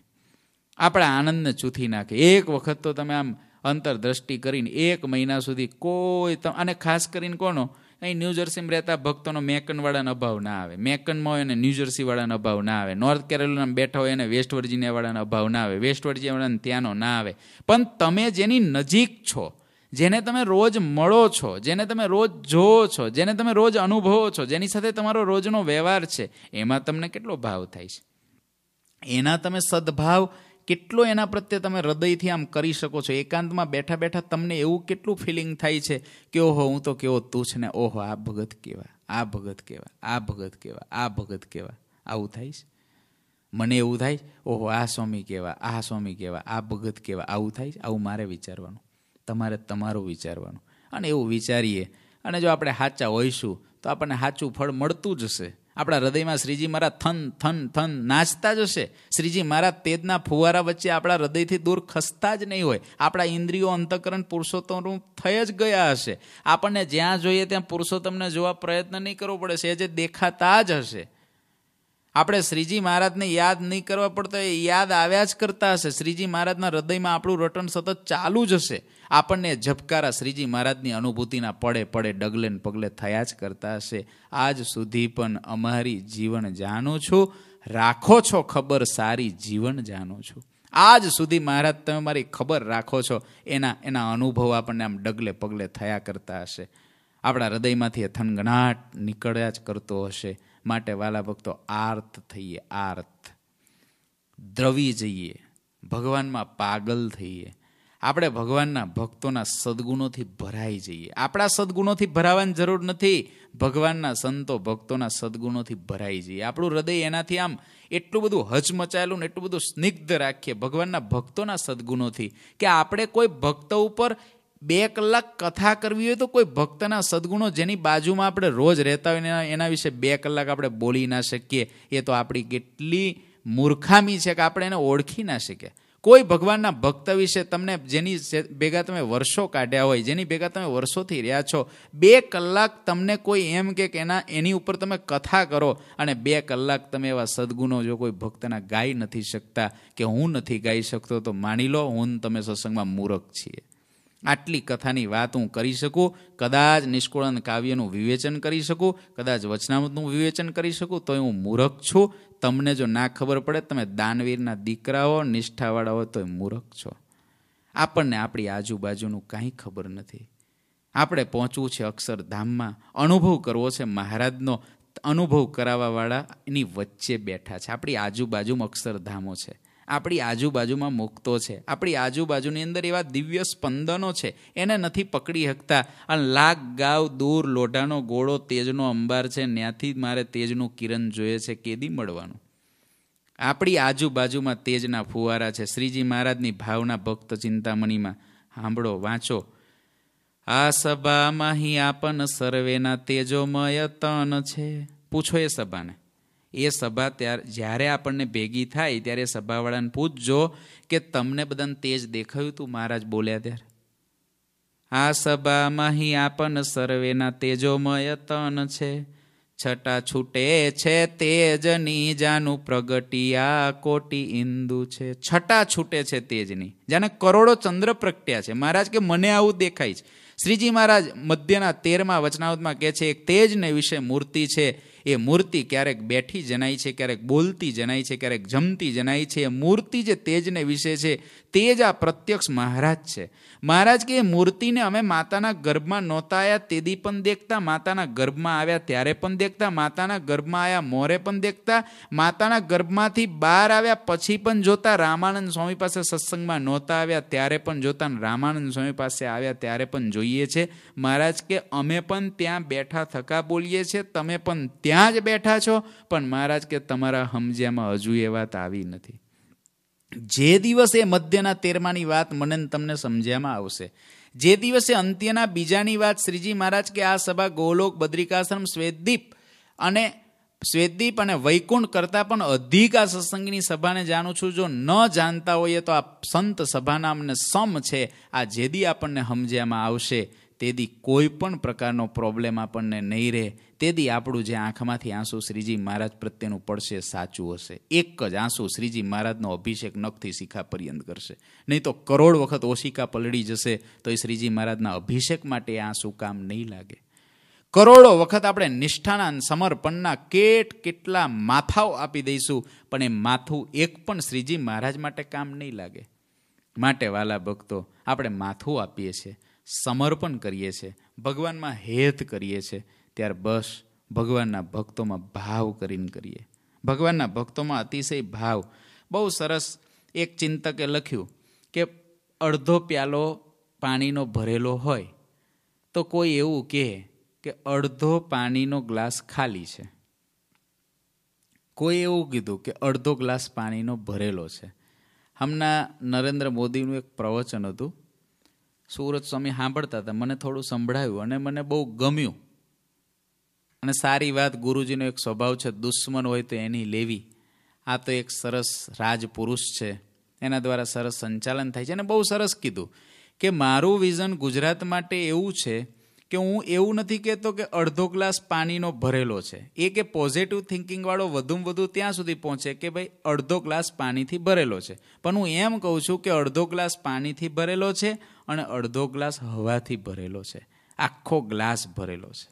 આપણા આનંદને ચૂથી નાખે એક વખત તો તમે આમ અંતરદ્રષ્ટિ કરીને એક મહિના સુધી કોઈ અને ખાસ કરીને કોનો અહીં ન્યૂજર્સીમાં રહેતા ભક્તોનો મેકનવાળાનો અભાવ ના આવે મેકનમાં હોય એને ન્યૂજર્સીવાળાનો અભાવ ના આવે નોર્થ કેરોલિનામાં બેઠા હોય એને વેસ્ટ વર્જિનિયાવાળાનો અભાવ ના આવે વેસ્ટ વર્જિનિયાવાળાને ત્યાંનો ના આવે પણ તમે જેની નજીક છો જેને તમે રોજ મળો છો જેને તમે રોજ જોવો છો જેને તમે રોજ અનુભવો છો જેની સાથે તમારો રોજનો વ્યવહાર છે એમાં તમને કેટલો ભાવ થાય છે એના તમે સદભાવ કેટલો એના પ્રત્યે તમે હૃદયથી આમ કરી શકો છો એકાંતમાં બેઠા બેઠા તમને એવું કેટલું ફિલિંગ થાય છે કે ઓહો હું તો કેવો તું છે ને ઓહો આ ભગત કેવા આ ભગત કેવા આ ભગત કેવા આ ભગત કેવા આવું થાય છે મને એવું થાય ઓહો આ સ્વામી કેવા આ સ્વામી કેવા આ ભગત કેવા આવું થાય છે આવું મારે વિચારવાનું તમારે તમારું વિચારવાનું અને એવું વિચારીએ અને જો આપણે સાચા હોઈશું તો આપણને સાચું ફળ મળતું જ હશે આપણા હૃદયમાં શ્રીજી મારા થન થન થન નાચતા જ હશે શ્રીજી મારા તેજના ફુવારા વચ્ચે આપણા હૃદયથી દૂર ખસતા જ નહીં હોય આપણા ઇન્દ્રિયો અંતકરણ પુરુષોત્તમનું થઈ જ ગયા હશે આપણને જ્યાં જોઈએ ત્યાં પુરુષોત્તમને જોવા પ્રયત્ન નહીં કરવો પડે છે એ જે દેખાતા જ હશે આપણે શ્રીજી મહારાજને યાદ નહીં કરવા પડતો એ યાદ આવ્યા જ કરતા હશે શ્રીજી મહારાજના હૃદયમાં આપણું રટણ સતત ચાલુ જ હશે આપણને ઝબકારા શ્રીજી મહારાજની અનુભૂતિના પડે પડે ડગલે પગલે થયા જ કરતા હશે આજ સુધી પણ અમારી જીવન જાણો છો રાખો છો ખબર સારી જીવન જાણો છો આજ સુધી મહારાજ તમે મારી ખબર રાખો છો એના એના અનુભવ આપણને આમ ડગલે પગલે થયા કરતા હશે આપણા હૃદયમાંથી એ થનગણાટ નીકળ્યા જ કરતો હશે માટે વાલા ભક્તો આર્ત થઈએ આર્ત દ્રવી જઈએ ભગવાનમાં પાગલ થઈએ આપણે ભગવાનના ભક્તોના સદગુણોથી ભરાઈ જઈએ આપણા સદગુણોથી ભરાવાની જરૂર નથી ભગવાનના સંતો ભક્તોના સદગુણોથી ભરાઈ જઈએ આપણું હૃદય એનાથી આમ એટલું બધું હચમચાયેલું ને એટલું બધું સ્નિગ્ધ રાખીએ ભગવાનના ભક્તોના સદગુણોથી કે આપણે કોઈ ભક્ત ઉપર બે કલાક કથા કરવી હોય તો કોઈ ભક્તના સદગુણો જેની બાજુમાં આપણે રોજ રહેતા હોય એના વિશે બે કલાક આપણે બોલી ના શકીએ એ તો આપણી કેટલી મૂર્ખામી છે કે આપણે એને ઓળખી ના શકીએ કોઈ ભગવાનના ભક્ત વિશે તમને જેની ભેગા તમે વર્ષો કાઢ્યા હોય જેની ભેગા તમે વર્ષોથી રહ્યા છો બે કલાક તમને કોઈ એમ કે એના એની ઉપર તમે કથા કરો અને બે કલાક તમે એવા સદગુણો જો કોઈ ભક્તના ગાઈ નથી શકતા કે હું નથી ગાઈ શકતો તો માની લો હું તમે સત્સંગમાં મૂરખ છીએ આટલી કથાની વાત હું કરી શકું કદાચ નિષ્કુળન કાવ્યનું વિવેચન કરી શકું કદાચ વચનામૃતનું વિવેચન કરી શકું તોય હું મૂર્ખ છું તમને જો ના ખબર પડે તમે દાનવીરના દીકરાઓ નિષ્ઠાવાળા હો તોય મૂરખ છો આપણને આપણી આજુબાજુનું કાંઈ ખબર નથી આપણે પહોંચવું છે અક્ષરધામમાં અનુભવ કરવો છે મહારાજનો અનુભવ કરાવવાવાળા એની વચ્ચે બેઠા છે આપણી આજુબાજુમાં અક્ષરધામો છે આપણી આજુબાજુમાં મૂકતો છે આપણી આજુબાજુની અંદર એવા દિવ્ય સ્પંદનો છે એને નથી પકડી શકતા અને લાગ ગાવ દૂર લોઢાનો ગોળો તેજનો અંબાર છે ત્યાંથી મારે તેજનું કિરણ જોઈએ છે કેદી મળવાનું આપણી આજુબાજુમાં તેજના ફુવારા છે શ્રીજી મહારાજની ભાવના ભક્ત ચિંતામણીમાં સાંભળો વાંચો આ સભામાં હિ આપન સર્વેના તેજોમય તન છે પૂછો એ સભાને એ સભા ત્યાર જ્યારે આપણને ભેગી થાય ત્યારે સભાવાળાને પૂછજો કે તમને બધાને તેજ દેખાયું તું મહારાજ બોલ્યા ત્યારે આ સભામાં હિ આપણ સર્વેના તેજોમય તન છે છટા છૂટે છે તેજની જાનું પ્રગટિયા કોટી ઇન્દુ છે છટા છૂટે છે તેજની જાને કરોડો ચંદ્ર પ્રગટ્યા છે મહારાજ કે મને આવું દેખાય છે શ્રીજી મહારાજ મધ્યના તેરમાં વચનાવતમાં કહે છે એક તેજને વિશે મૂર્તિ છે એ મૂર્તિ ક્યારેક બેઠી જણાય છે ક્યારેક બોલતી જણાય છે ક્યારેક જમતી જણાય છે એ મૂર્તિ જે તેજને વિશે છે તે જ આ પ્રત્યક્ષ મહારાજ છે મહારાજ કે મૂર્તિને અમે માતાના ગર્ભમાં નહોતા આવ્યા તેદી પણ દેખતા માતાના ગર્ભમાં આવ્યા ત્યારે પણ દેખતા માતાના ગર્ભમાં આવ્યા મોરે પણ દેખતા માતાના ગર્ભમાંથી બહાર આવ્યા પછી પણ જોતા રામાનંદ સ્વામી પાસે સત્સંગમાં નહોતા આવ્યા ત્યારે પણ જોતા રામાનંદ સ્વામી પાસે આવ્યા ત્યારે પણ જોઈએ છે મહારાજ કે અમે પણ ત્યાં બેઠા થકા બોલીએ છીએ તમે પણ ત્યાં જ બેઠા છો પણ મહારાજ કે તમારા સમજ્યામાં હજુ એ વાત આવી નથી જે દિવસે મધ્યના તેરમાની વાત મને તમને સમજ્યામાં આવશે જે દિવસે અંત્યના બીજાની વાત શ્રીજી મહારાજ કે આ સભા ગોલોક બદ્રિકાશ્રમ શ્વેતદીપ અને શ્વેતદીપ અને વૈકુંઠ કરતાં પણ અધિક આ સત્સંગની સભાને જાણું છું જો ન જાણતા હોઈએ તો આ સંત સભાના અમને સમ છે આ જેદી આપણને સમજ્યામાં આવશે તેદી કોઈ પણ પ્રકારનો પ્રોબ્લેમ આપણને નહીં રહે તેદી આપણું જે આંખમાંથી આંસુ શ્રીજી મહારાજ પ્રત્યેનું પડશે સાચું હશે એક જ આંસુ શ્રીજી મહારાજનો અભિષેક નખથી શિખા પર્યંત કરશે નહીં તો કરોડ વખત ઓશિકા પલળી જશે તો એ શ્રીજી મહારાજના અભિષેક માટે આંસુ કામ નહીં લાગે કરોડો વખત આપણે નિષ્ઠાના સમર્પણના કેટ કેટલા માથાઓ આપી દઈશું પણ એ માથું એક પણ શ્રીજી મહારાજ માટે કામ નહીં લાગે માટે વાલા ભક્તો આપણે માથું આપીએ છીએ સમર્પણ કરીએ છીએ ભગવાનમાં હેત કરીએ છીએ ત્યાર બસ ભગવાનના ભક્તોમાં ભાવ કરીને કરીએ ભગવાનના ભક્તોમાં અતિશય ભાવ બહુ સરસ એક ચિંતકે લખ્યું કે અડધો પ્યાલો પાણીનો ભરેલો હોય તો કોઈ એવું કહે કે અડધો પાણીનો ગ્લાસ ખાલી છે કોઈ એવું કીધું કે અડધો ગ્લાસ પાણીનો ભરેલો છે હમણાં નરેન્દ્ર મોદીનું એક પ્રવચન હતું સુરત સ્વામી સાંભળતા હતા મને થોડું સંભળાયું અને મને બહુ ગમ્યું અને સારી વાત ગુરુજીનો એક સ્વભાવ છે દુશ્મન હોય તો એની લેવી આ તો એક સરસ રાજપુરુષ છે એના દ્વારા સરસ સંચાલન થાય છે અને બહુ સરસ કીધું કે મારું વિઝન ગુજરાત માટે એવું છે કે હું એવું નથી કહેતો કે અડધો ગ્લાસ પાણીનો ભરેલો છે એ કે પોઝિટિવ થિંકિંગવાળો વધુમાં વધુ ત્યાં સુધી પહોંચે કે ભાઈ અડધો ગ્લાસ પાણીથી ભરેલો છે પણ હું એમ કહું છું કે અડધો ગ્લાસ પાણીથી ભરેલો છે અને અડધો ગ્લાસ હવાથી ભરેલો છે આખો ગ્લાસ ભરેલો છે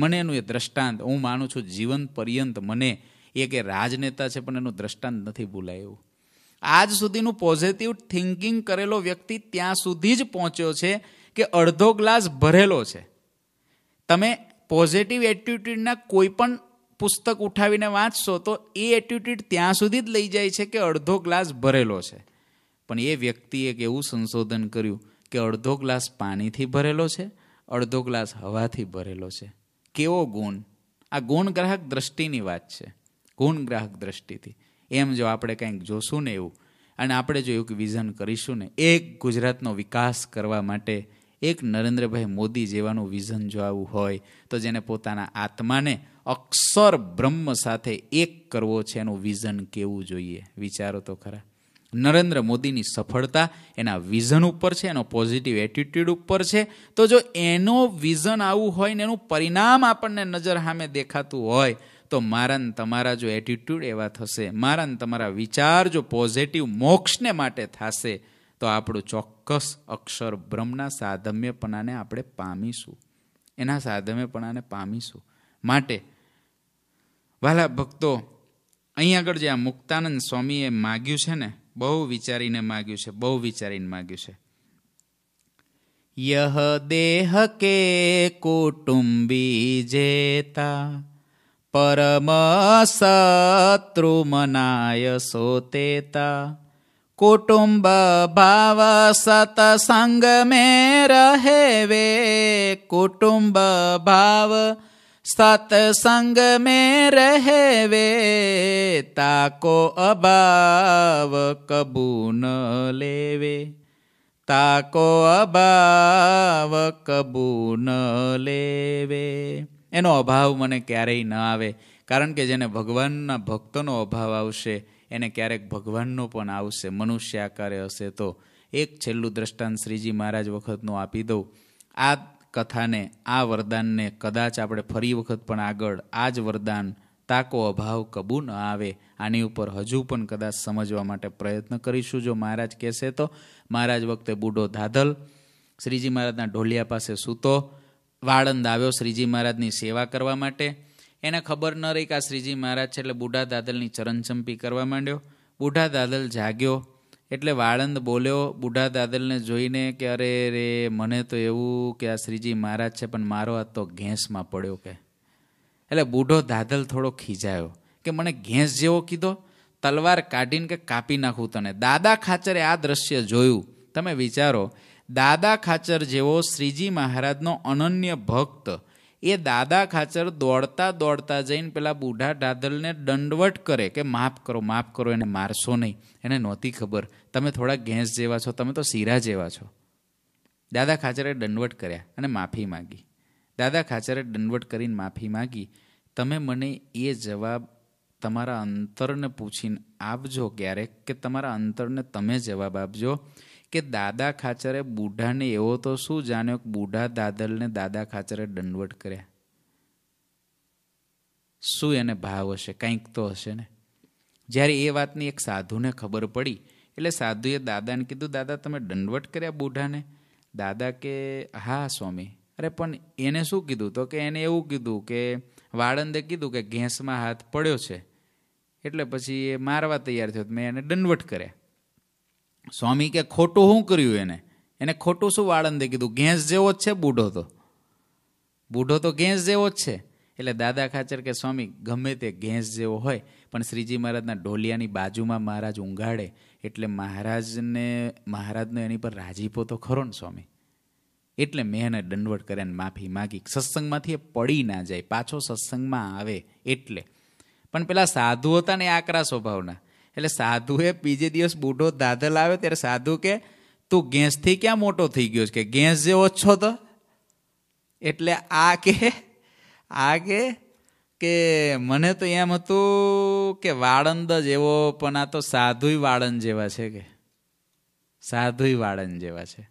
મને એનું એ દ્રષ્ટાંત હું માનું છું જીવન પર્યંત મને એ કે રાજનેતા છે પણ એનું દ્રષ્ટાંત નથી ભૂલાય એવું આજ સુધીનું પોઝિટિવ થિંકિંગ કરેલો વ્યક્તિ ત્યાં સુધી જ પહોંચ્યો છે કે અડધો ગ્લાસ ભરેલો છે તમે પોઝિટિવ એટ્યુટ્યૂડના કોઈ પણ પુસ્તક ઉઠાવીને વાંચશો તો એ એટ્યુટ્યૂડ ત્યાં સુધી જ લઈ જાય છે કે અડધો ગ્લાસ ભરેલો છે પણ એ વ્યક્તિએ એક એવું સંશોધન કર્યું કે અડધો ગ્લાસ પાણીથી ભરેલો છે અડધો ગ્લાસ હવાથી ભરેલો છે કેવો ગુણ આ ગ્રાહક દ્રષ્ટિની વાત છે ગુણ ગ્રાહક દ્રષ્ટિથી એમ જો આપણે કંઈક જોશું ને એવું અને આપણે જો એવું વિઝન કરીશું ને એક ગુજરાતનો વિકાસ કરવા માટે એક નરેન્દ્રભાઈ મોદી જેવાનું વિઝન જો આવું હોય તો જેને પોતાના આત્માને અક્ષર બ્રહ્મ સાથે એક કરવો છે એનું વિઝન કેવું જોઈએ વિચારો તો ખરા નરેન્દ્ર મોદીની સફળતા એના વિઝન ઉપર છે એનો પોઝિટિવ એટીટ્યુડ ઉપર છે તો જો એનો વિઝન આવું હોય ને એનું પરિણામ આપણને નજર સામે દેખાતું હોય તો મારા તમારા જો એટીટ્યુડ એવા થશે મારા તમારા વિચાર જો પોઝિટિવ મોક્ષને માટે થશે તો આપણું ચોક્કસ અક્ષર બ્રહ્મના સાધમ્યપણાને આપણે પામીશું એના સાધમ્યપણાને પામીશું માટે વાલા ભક્તો અહીં આગળ જે આ મુક્તાનંદ સ્વામીએ માગ્યું છે ને બહુ વિચારીને માગ્યું છે બહુ વિચારીને માગ્યું છે યહ દેહ કે કુટુંબી જેતા પરમ શત્રુ મનાય સોતેતા કુટુંબ ભાવ सतसंग में रहे वे कुटुम्ब भाव सतसंग में रहे वे ताको अभाव कबू न लेवे તાકો અભાવ કબુ ન લેવે એનો અભાવ મને ક્યારેય ન આવે કારણ કે જેને ભગવાનના ભક્તોનો અભાવ આવશે એને ક્યારેક ભગવાનનો પણ આવશે મનુષ્ય આકારે હશે તો એક છેલ્લું દ્રષ્ટાંત શ્રીજી મહારાજ વખતનું આપી દઉં આ કથાને આ વરદાનને કદાચ આપણે ફરી વખત પણ આગળ આ જ વરદાન તાકો અભાવ કબૂ ન આવે આની ઉપર હજુ પણ કદાચ સમજવા માટે પ્રયત્ન કરીશું જો મહારાજ કહેશે તો મહારાજ વખતે બુડો ધાધલ શ્રીજી મહારાજના ઢોલિયા પાસે સૂતો વાળંદ આવ્યો શ્રીજી મહારાજની સેવા કરવા માટે એને ખબર ન રહી કે આ શ્રીજી મહારાજ છે એટલે બુઢા દાદલની ચરણચંપી કરવા માંડ્યો બુઢા દાદલ જાગ્યો એટલે વાળંદ બોલ્યો બુઢા દાદલને જોઈને કે અરે રે મને તો એવું કે આ શ્રીજી મહારાજ છે પણ મારો આ તો ઘેંસમાં પડ્યો કે એટલે બુઢો દાદલ થોડો ખીજાયો કે મને ઘેંસ જેવો કીધો તલવાર કાઢીને કે કાપી નાખું તને દાદા ખાચરે આ દ્રશ્ય જોયું તમે વિચારો દાદા ખાચર જેવો શ્રીજી મહારાજનો અનન્ય ભક્ત એ દાદા ખાચર દોડતા દોડતા જઈને પેલા બુઢા ઢાદલને દંડવટ કરે કે માફ કરો માફ કરો એને મારશો નહીં એને નહોતી ખબર તમે થોડા ઘેંસ જેવા છો તમે તો શીરા જેવા છો દાદા ખાચરે દંડવટ કર્યા અને માફી માગી દાદા ખાચરે દંડવટ કરીને માફી માગી તમે મને એ જવાબ તમારા અંતરને પૂછીને આપજો ક્યારેક કે તમારા અંતરને તમે જવાબ આપજો કે દાદા ખાચરે બુઢાને એવો તો શું જાણ્યો કે બુઢા દાદલને દાદા ખાચરે દંડવટ કર્યા શું એને ભાવ હશે કંઈક તો હશે ને જ્યારે એ વાતની એક સાધુને ખબર પડી એટલે સાધુએ દાદાને કીધું દાદા તમે દંડવટ કર્યા બુઢાને દાદા કે હા સ્વામી અરે પણ એને શું કીધું તો કે એને એવું કીધું કે વાળંદે કીધું કે ઘેંસમાં હાથ પડ્યો છે એટલે પછી એ મારવા તૈયાર થયો મેં એને દંડવટ કર્યા સ્વામી કે ખોટું શું કર્યું એને એને ખોટું શું વાળંદે કીધું ઘેંસ જેવો જ છે બૂઢો તો બૂઢો તો ઘેંસ જેવો જ છે એટલે દાદા ખાચર કે સ્વામી ગમે તે ઘેંસ જેવો હોય પણ શ્રીજી મહારાજના ઢોલિયાની બાજુમાં મહારાજ ઊંઘાડે એટલે મહારાજને મહારાજનો એની પર રાજીપો તો ખરો ને સ્વામી એટલે મેં એને દંડવટ કર્યાને માફી માગી સત્સંગમાંથી એ પડી ના જાય પાછો સત્સંગમાં આવે એટલે પણ પેલા સાધુ હતા ને આકરા સ્વભાવના એટલે સાધુએ બીજે દિવસ બુઢો દાદલ આવ્યો ત્યારે સાધુ કે તું ગેસથી ક્યાં મોટો થઈ ગયો છે કે ગેસ જેવો છો તો એટલે આ કે આ કે કે મને તો એમ હતું કે વાળંદ જ એવો પણ આ તો સાધુય વાળંદ જેવા છે કે સાધુય વાળંદ જેવા છે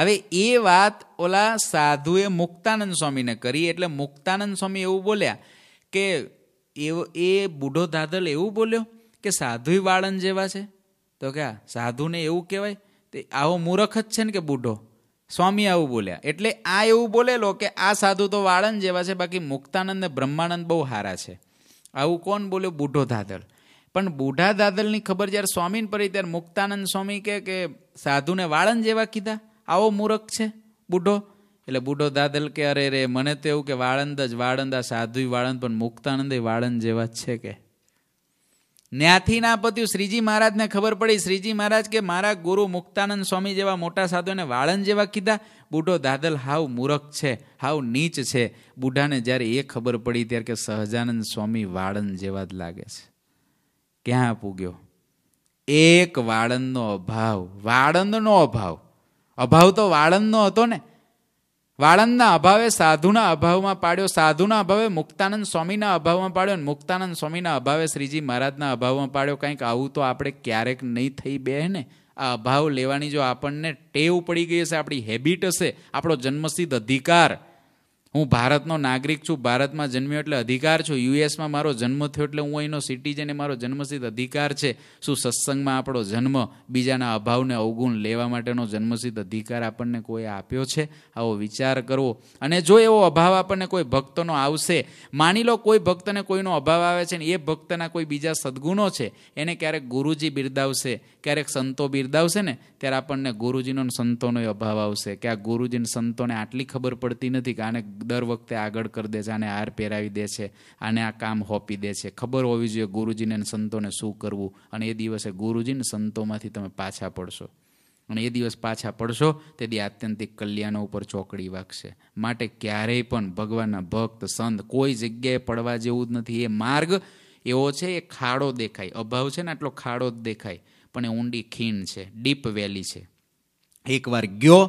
હવે એ વાત ઓલા સાધુએ મુક્તાનંદ સ્વામીને કરી એટલે મુક્તાનંદ સ્વામી એવું બોલ્યા કે એવો એ બુઢો દાદલ એવું બોલ્યો કે સાધુ બાળન જેવા છે તો કે સાધુને એવું કહેવાય તે આવો મૂરખ જ છે ને કે બુઢો સ્વામી આવું બોલ્યા એટલે આ એવું બોલેલો કે આ સાધુ તો વાળન જેવા છે બાકી મુક્તાનંદ ને બ્રહ્માનંદ બહુ હારા છે આવું કોણ બોલ્યો બુઢો દાદલ પણ બુઢા દાદલની ખબર જ્યારે સ્વામીને પડી ત્યારે મુક્તાનંદ સ્વામી કહે કે સાધુને વાળન જેવા કીધા આવો મૂરખ છે બુઢો એટલે બુઢો દાદલ કે અરે રે મને તો એવું કે વાળંદ જ વાળંદ આ સાધુ વાળંદ પણ મુક્તાનંદ એ વાળંદ જેવા જ છે કે ન્યાથીના પત્યું શ્રીજી મહારાજને ખબર પડી શ્રીજી મહારાજ કે મારા ગુરુ મુક્તાનંદ સ્વામી જેવા મોટા સાધુને વાળંદ જેવા કીધા બુઢો દાદલ હાવ મૂરખ છે હાવ નીચ છે બુઢાને જ્યારે એ ખબર પડી ત્યારે કે સહજાનંદ સ્વામી વાળંદ જેવા જ લાગે છે ક્યાં પૂગ્યો એક વાળંદનો અભાવ વાળંદનો અભાવ અભાવ તો વાળંદનો હતો ને વાળંદના અભાવે સાધુના અભાવમાં પાડ્યો સાધુના અભાવે મુક્તાનંદ સ્વામીના અભાવમાં પાડ્યો મુક્તાનંદ સ્વામીના અભાવે શ્રીજી મહારાજના અભાવમાં પાડ્યો કંઈક આવું તો આપણે ક્યારેક નહીં થઈ બેહને આ અભાવ લેવાની જો આપણને ટેવ પડી ગઈ હશે આપણી હેબિટ હશે આપણો જન્મસિદ્ધ અધિકાર હું ભારતનો નાગરિક છું ભારતમાં જન્મ્યો એટલે અધિકાર છું યુએસમાં મારો જન્મ થયો એટલે હું અહીંનો સિટીઝન મારો જન્મસિદ્ધ અધિકાર છે શું સત્સંગમાં આપણો જન્મ બીજાના અભાવને અવગુણ લેવા માટેનો જન્મસિદ્ધ અધિકાર આપણને કોઈ આપ્યો છે આવો વિચાર કરવો અને જો એવો અભાવ આપણને કોઈ ભક્તનો આવશે માની લો કોઈ ભક્તને કોઈનો અભાવ આવે છે ને એ ભક્તના કોઈ બીજા સદગુણો છે એને ક્યારેક ગુરુજી બિરદાવશે ક્યારેક સંતો બિરદાવશે ને ત્યારે આપણને ગુરુજીનો સંતોનો અભાવ આવશે કે આ ગુરુજીને સંતોને આટલી ખબર પડતી નથી કે આને દર વખતે આગળ કરી દે છે આને હાર પહેરાવી દે છે આને આ કામ હોપી દે છે ખબર હોવી જોઈએ ગુરુજીને અને સંતોને શું કરવું અને એ દિવસે ગુરુજીને સંતોમાંથી તમે પાછા પડશો અને એ દિવસ પાછા પડશો તે તેથી આત્યંતિક કલ્યાણો ઉપર ચોકડી વાગશે માટે ક્યારેય પણ ભગવાનના ભક્ત સંત કોઈ જગ્યાએ પડવા જેવું જ નથી એ માર્ગ એવો છે એ ખાડો દેખાય અભાવ છે ને આટલો ખાડો જ દેખાય પણ એ ઊંડી ખીણ છે ડીપ વેલી છે એકવાર ગયો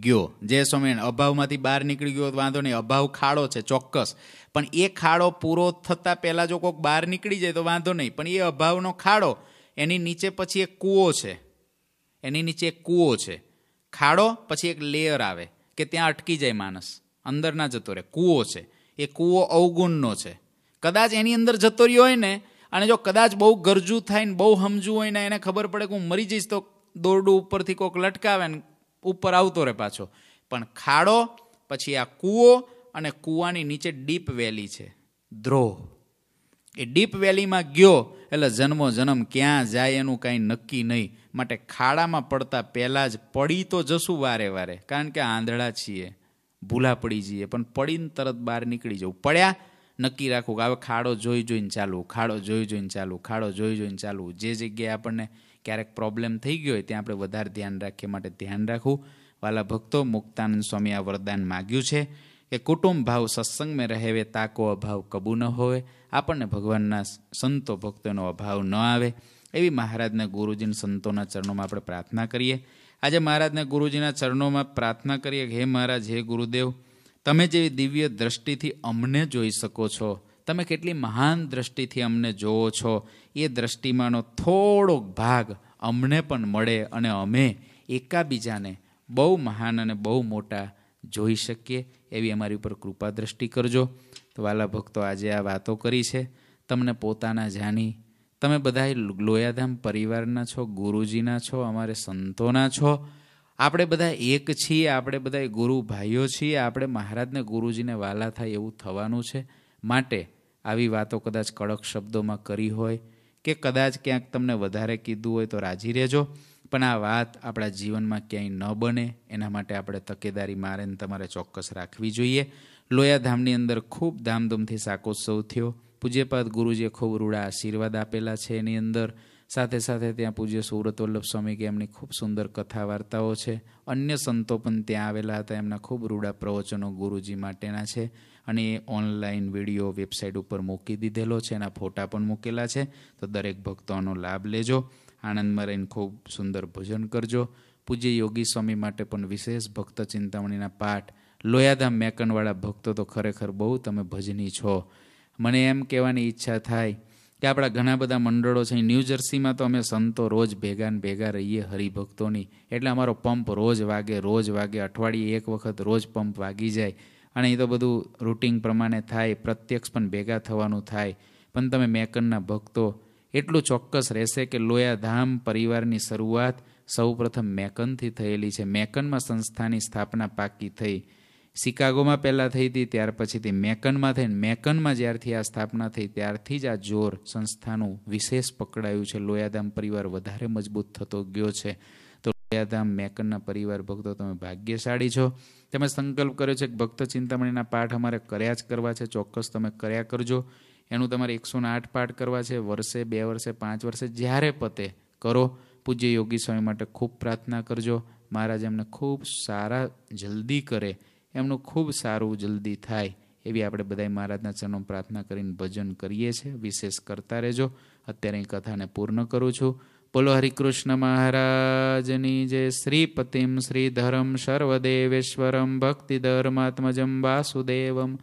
ગયો જે સ્વામિનારાયણ અભાવમાંથી બહાર નીકળી ગયો વાંધો નહીં અભાવ ખાડો છે ચોક્કસ પણ એ ખાડો પૂરો થતાં પહેલાં જો કોઈક બહાર નીકળી જાય તો વાંધો નહીં પણ એ અભાવનો ખાડો એની નીચે પછી એક કૂવો છે એની નીચે એક કૂવો છે ખાડો પછી એક લેયર આવે કે ત્યાં અટકી જાય માણસ અંદર ના જતો રહે કૂવો છે એ કૂવો અવગુણનો છે કદાચ એની અંદર જતો રહ્યો હોય ને અને જો કદાચ બહુ ગરજુ થાય ને બહુ સમજવું હોય ને એને ખબર પડે કે હું મરી જઈશ તો દોરડું ઉપરથી કોઈક લટકાવે ને ઉપર આવતો રહે પાછો પણ ખાડો પછી આ કૂવો અને કૂવાની નીચે ડીપ વેલી છે ધ્રોહ એ ડીપ વેલીમાં ગયો એટલે જન્મો જન્મ ક્યાં જાય એનું કાંઈ નક્કી નહીં માટે ખાડામાં પડતા પહેલાં જ પડી તો જશું વારે વારે કારણ કે આંધળા છીએ ભૂલા પડી જઈએ પણ પડીને તરત બહાર નીકળી જવું પડ્યા નક્કી રાખવું કે હવે ખાડો જોઈ જોઈને ચાલવું ખાડો જોઈ જોઈને ચાલવું ખાડો જોઈ જોઈને ચાલવું જે જગ્યાએ આપણને ક્યારેક પ્રોબ્લેમ થઈ ગયો હોય ત્યાં આપણે વધારે ધ્યાન રાખીએ માટે ધ્યાન રાખવું વાલા ભક્તો મુક્તાનંદ સ્વામી આ વરદાન માગ્યું છે કે કુટુંબ ભાવ સત્સંગમાં રહેવે તાકો અભાવ કબૂ ન હોય આપણને ભગવાનના સંતો ભક્તોનો અભાવ ન આવે એવી મહારાજના ગુરુજીના સંતોના ચરણોમાં આપણે પ્રાર્થના કરીએ આજે મહારાજના ગુરુજીના ચરણોમાં પ્રાર્થના કરીએ કે હે મહારાજ હે ગુરુદેવ તમે જેવી દિવ્ય દ્રષ્ટિથી અમને જોઈ શકો છો તમે કેટલી મહાન દ્રષ્ટિથી અમને જુઓ છો એ દ્રષ્ટિમાંનો થોડોક ભાગ અમને પણ મળે અને અમે એકાબીજાને બહુ મહાન અને બહુ મોટા જોઈ શકીએ એવી અમારી ઉપર કૃપા દ્રષ્ટિ કરજો તો વાલા ભક્તો આજે આ વાતો કરી છે તમને પોતાના જાણી તમે બધા લોયાધામ પરિવારના છો ગુરુજીના છો અમારે સંતોના છો આપણે બધા એક છીએ આપણે બધા ગુરુ ભાઈઓ છીએ આપણે મહારાજને ગુરુજીને વાલા થાય એવું થવાનું છે માટે આવી વાતો કદાચ કડક શબ્દોમાં કરી હોય કે કદાચ ક્યાંક તમને વધારે કીધું હોય તો રાજી રહેજો પણ આ વાત આપણા જીવનમાં ક્યાંય ન બને એના માટે આપણે તકેદારી મારેને તમારે ચોક્કસ રાખવી જોઈએ લોયાધામની અંદર ખૂબ ધામધૂમથી શાકોત્સવ થયો પૂજ્યપાદ ગુરુજીએ ખૂબ રૂડા આશીર્વાદ આપેલા છે એની અંદર સાથે સાથે ત્યાં પૂજ્ય સુરત વલ્લભ સ્વામી કે એમની ખૂબ સુંદર કથા વાર્તાઓ છે અન્ય સંતો પણ ત્યાં આવેલા હતા એમના ખૂબ રૂડા પ્રવચનો ગુરુજી માટેના છે અને એ ઓનલાઈન વિડીયો વેબસાઇટ ઉપર મૂકી દીધેલો છે એના ફોટા પણ મૂકેલા છે તો દરેક ભક્તોનો લાભ લેજો આનંદમાં રહીને ખૂબ સુંદર ભજન કરજો પૂજ્ય યોગી સ્વામી માટે પણ વિશેષ ભક્ત ચિંતામણીના પાઠ લોયાધામ મેકનવાળા ભક્તો તો ખરેખર બહુ તમે ભજની છો મને એમ કહેવાની ઈચ્છા થાય કે આપણા ઘણા બધા મંડળો છે ન્યૂ જર્સીમાં તો અમે સંતો રોજ ભેગા ને ભેગા રહીએ હરિભક્તોની એટલે અમારો પંપ રોજ વાગે રોજ વાગે અઠવાડિયે એક વખત રોજ પંપ વાગી જાય અને એ તો બધું રૂટિન પ્રમાણે થાય પ્રત્યક્ષ પણ ભેગા થવાનું થાય પણ તમે મેકનના ભક્તો એટલું ચોક્કસ રહેશે કે લોયાધામ પરિવારની શરૂઆત સૌપ્રથમ મેકનથી થયેલી છે મેકનમાં સંસ્થાની સ્થાપના પાકી થઈ શિકાગોમાં પહેલાં થઈ હતી ત્યાર પછીથી મેકનમાં થઈને મેકનમાં જ્યારથી આ સ્થાપના થઈ ત્યારથી જ આ જોર સંસ્થાનું વિશેષ પકડાયું છે લોયાધામ પરિવાર વધારે મજબૂત થતો ગયો છે ધામ મેકનના પરિવાર ભક્તો તમે ભાગ્યશાળી છો તમે સંકલ્પ કર્યો છે કે ભક્ત ચિંતામણીના પાઠ અમારે કર્યા જ કરવા છે ચોક્કસ તમે કર્યા કરજો એનું તમારે એકસો ને આઠ પાઠ કરવા છે વર્ષે બે વર્ષે પાંચ વર્ષે જ્યારે પતે કરો પૂજ્ય યોગી સ્વામી માટે ખૂબ પ્રાર્થના કરજો મહારાજ એમને ખૂબ સારા જલ્દી કરે એમનું ખૂબ સારું જલ્દી થાય એવી આપણે બધા મહારાજના ચરણો પ્રાર્થના કરીને ભજન કરીએ છીએ વિશેષ કરતા રહેજો અત્યારે કથાને પૂર્ણ કરું છું બોલો હરિકૃષ્ણ મહારાજની જે શ્રીપતિમ શ્રીધરમ સર્વદેવેશ્વરમ ભક્તિધર્માત્મજમ વાસુદેવમ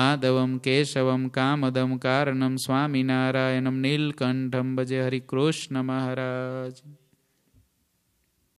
માધવમ કેશવમ કામદમ કારણમ સ્વામિનારાયણમ નીલકંઠમ ભજે હરિકૃષ્ણ મહારાજ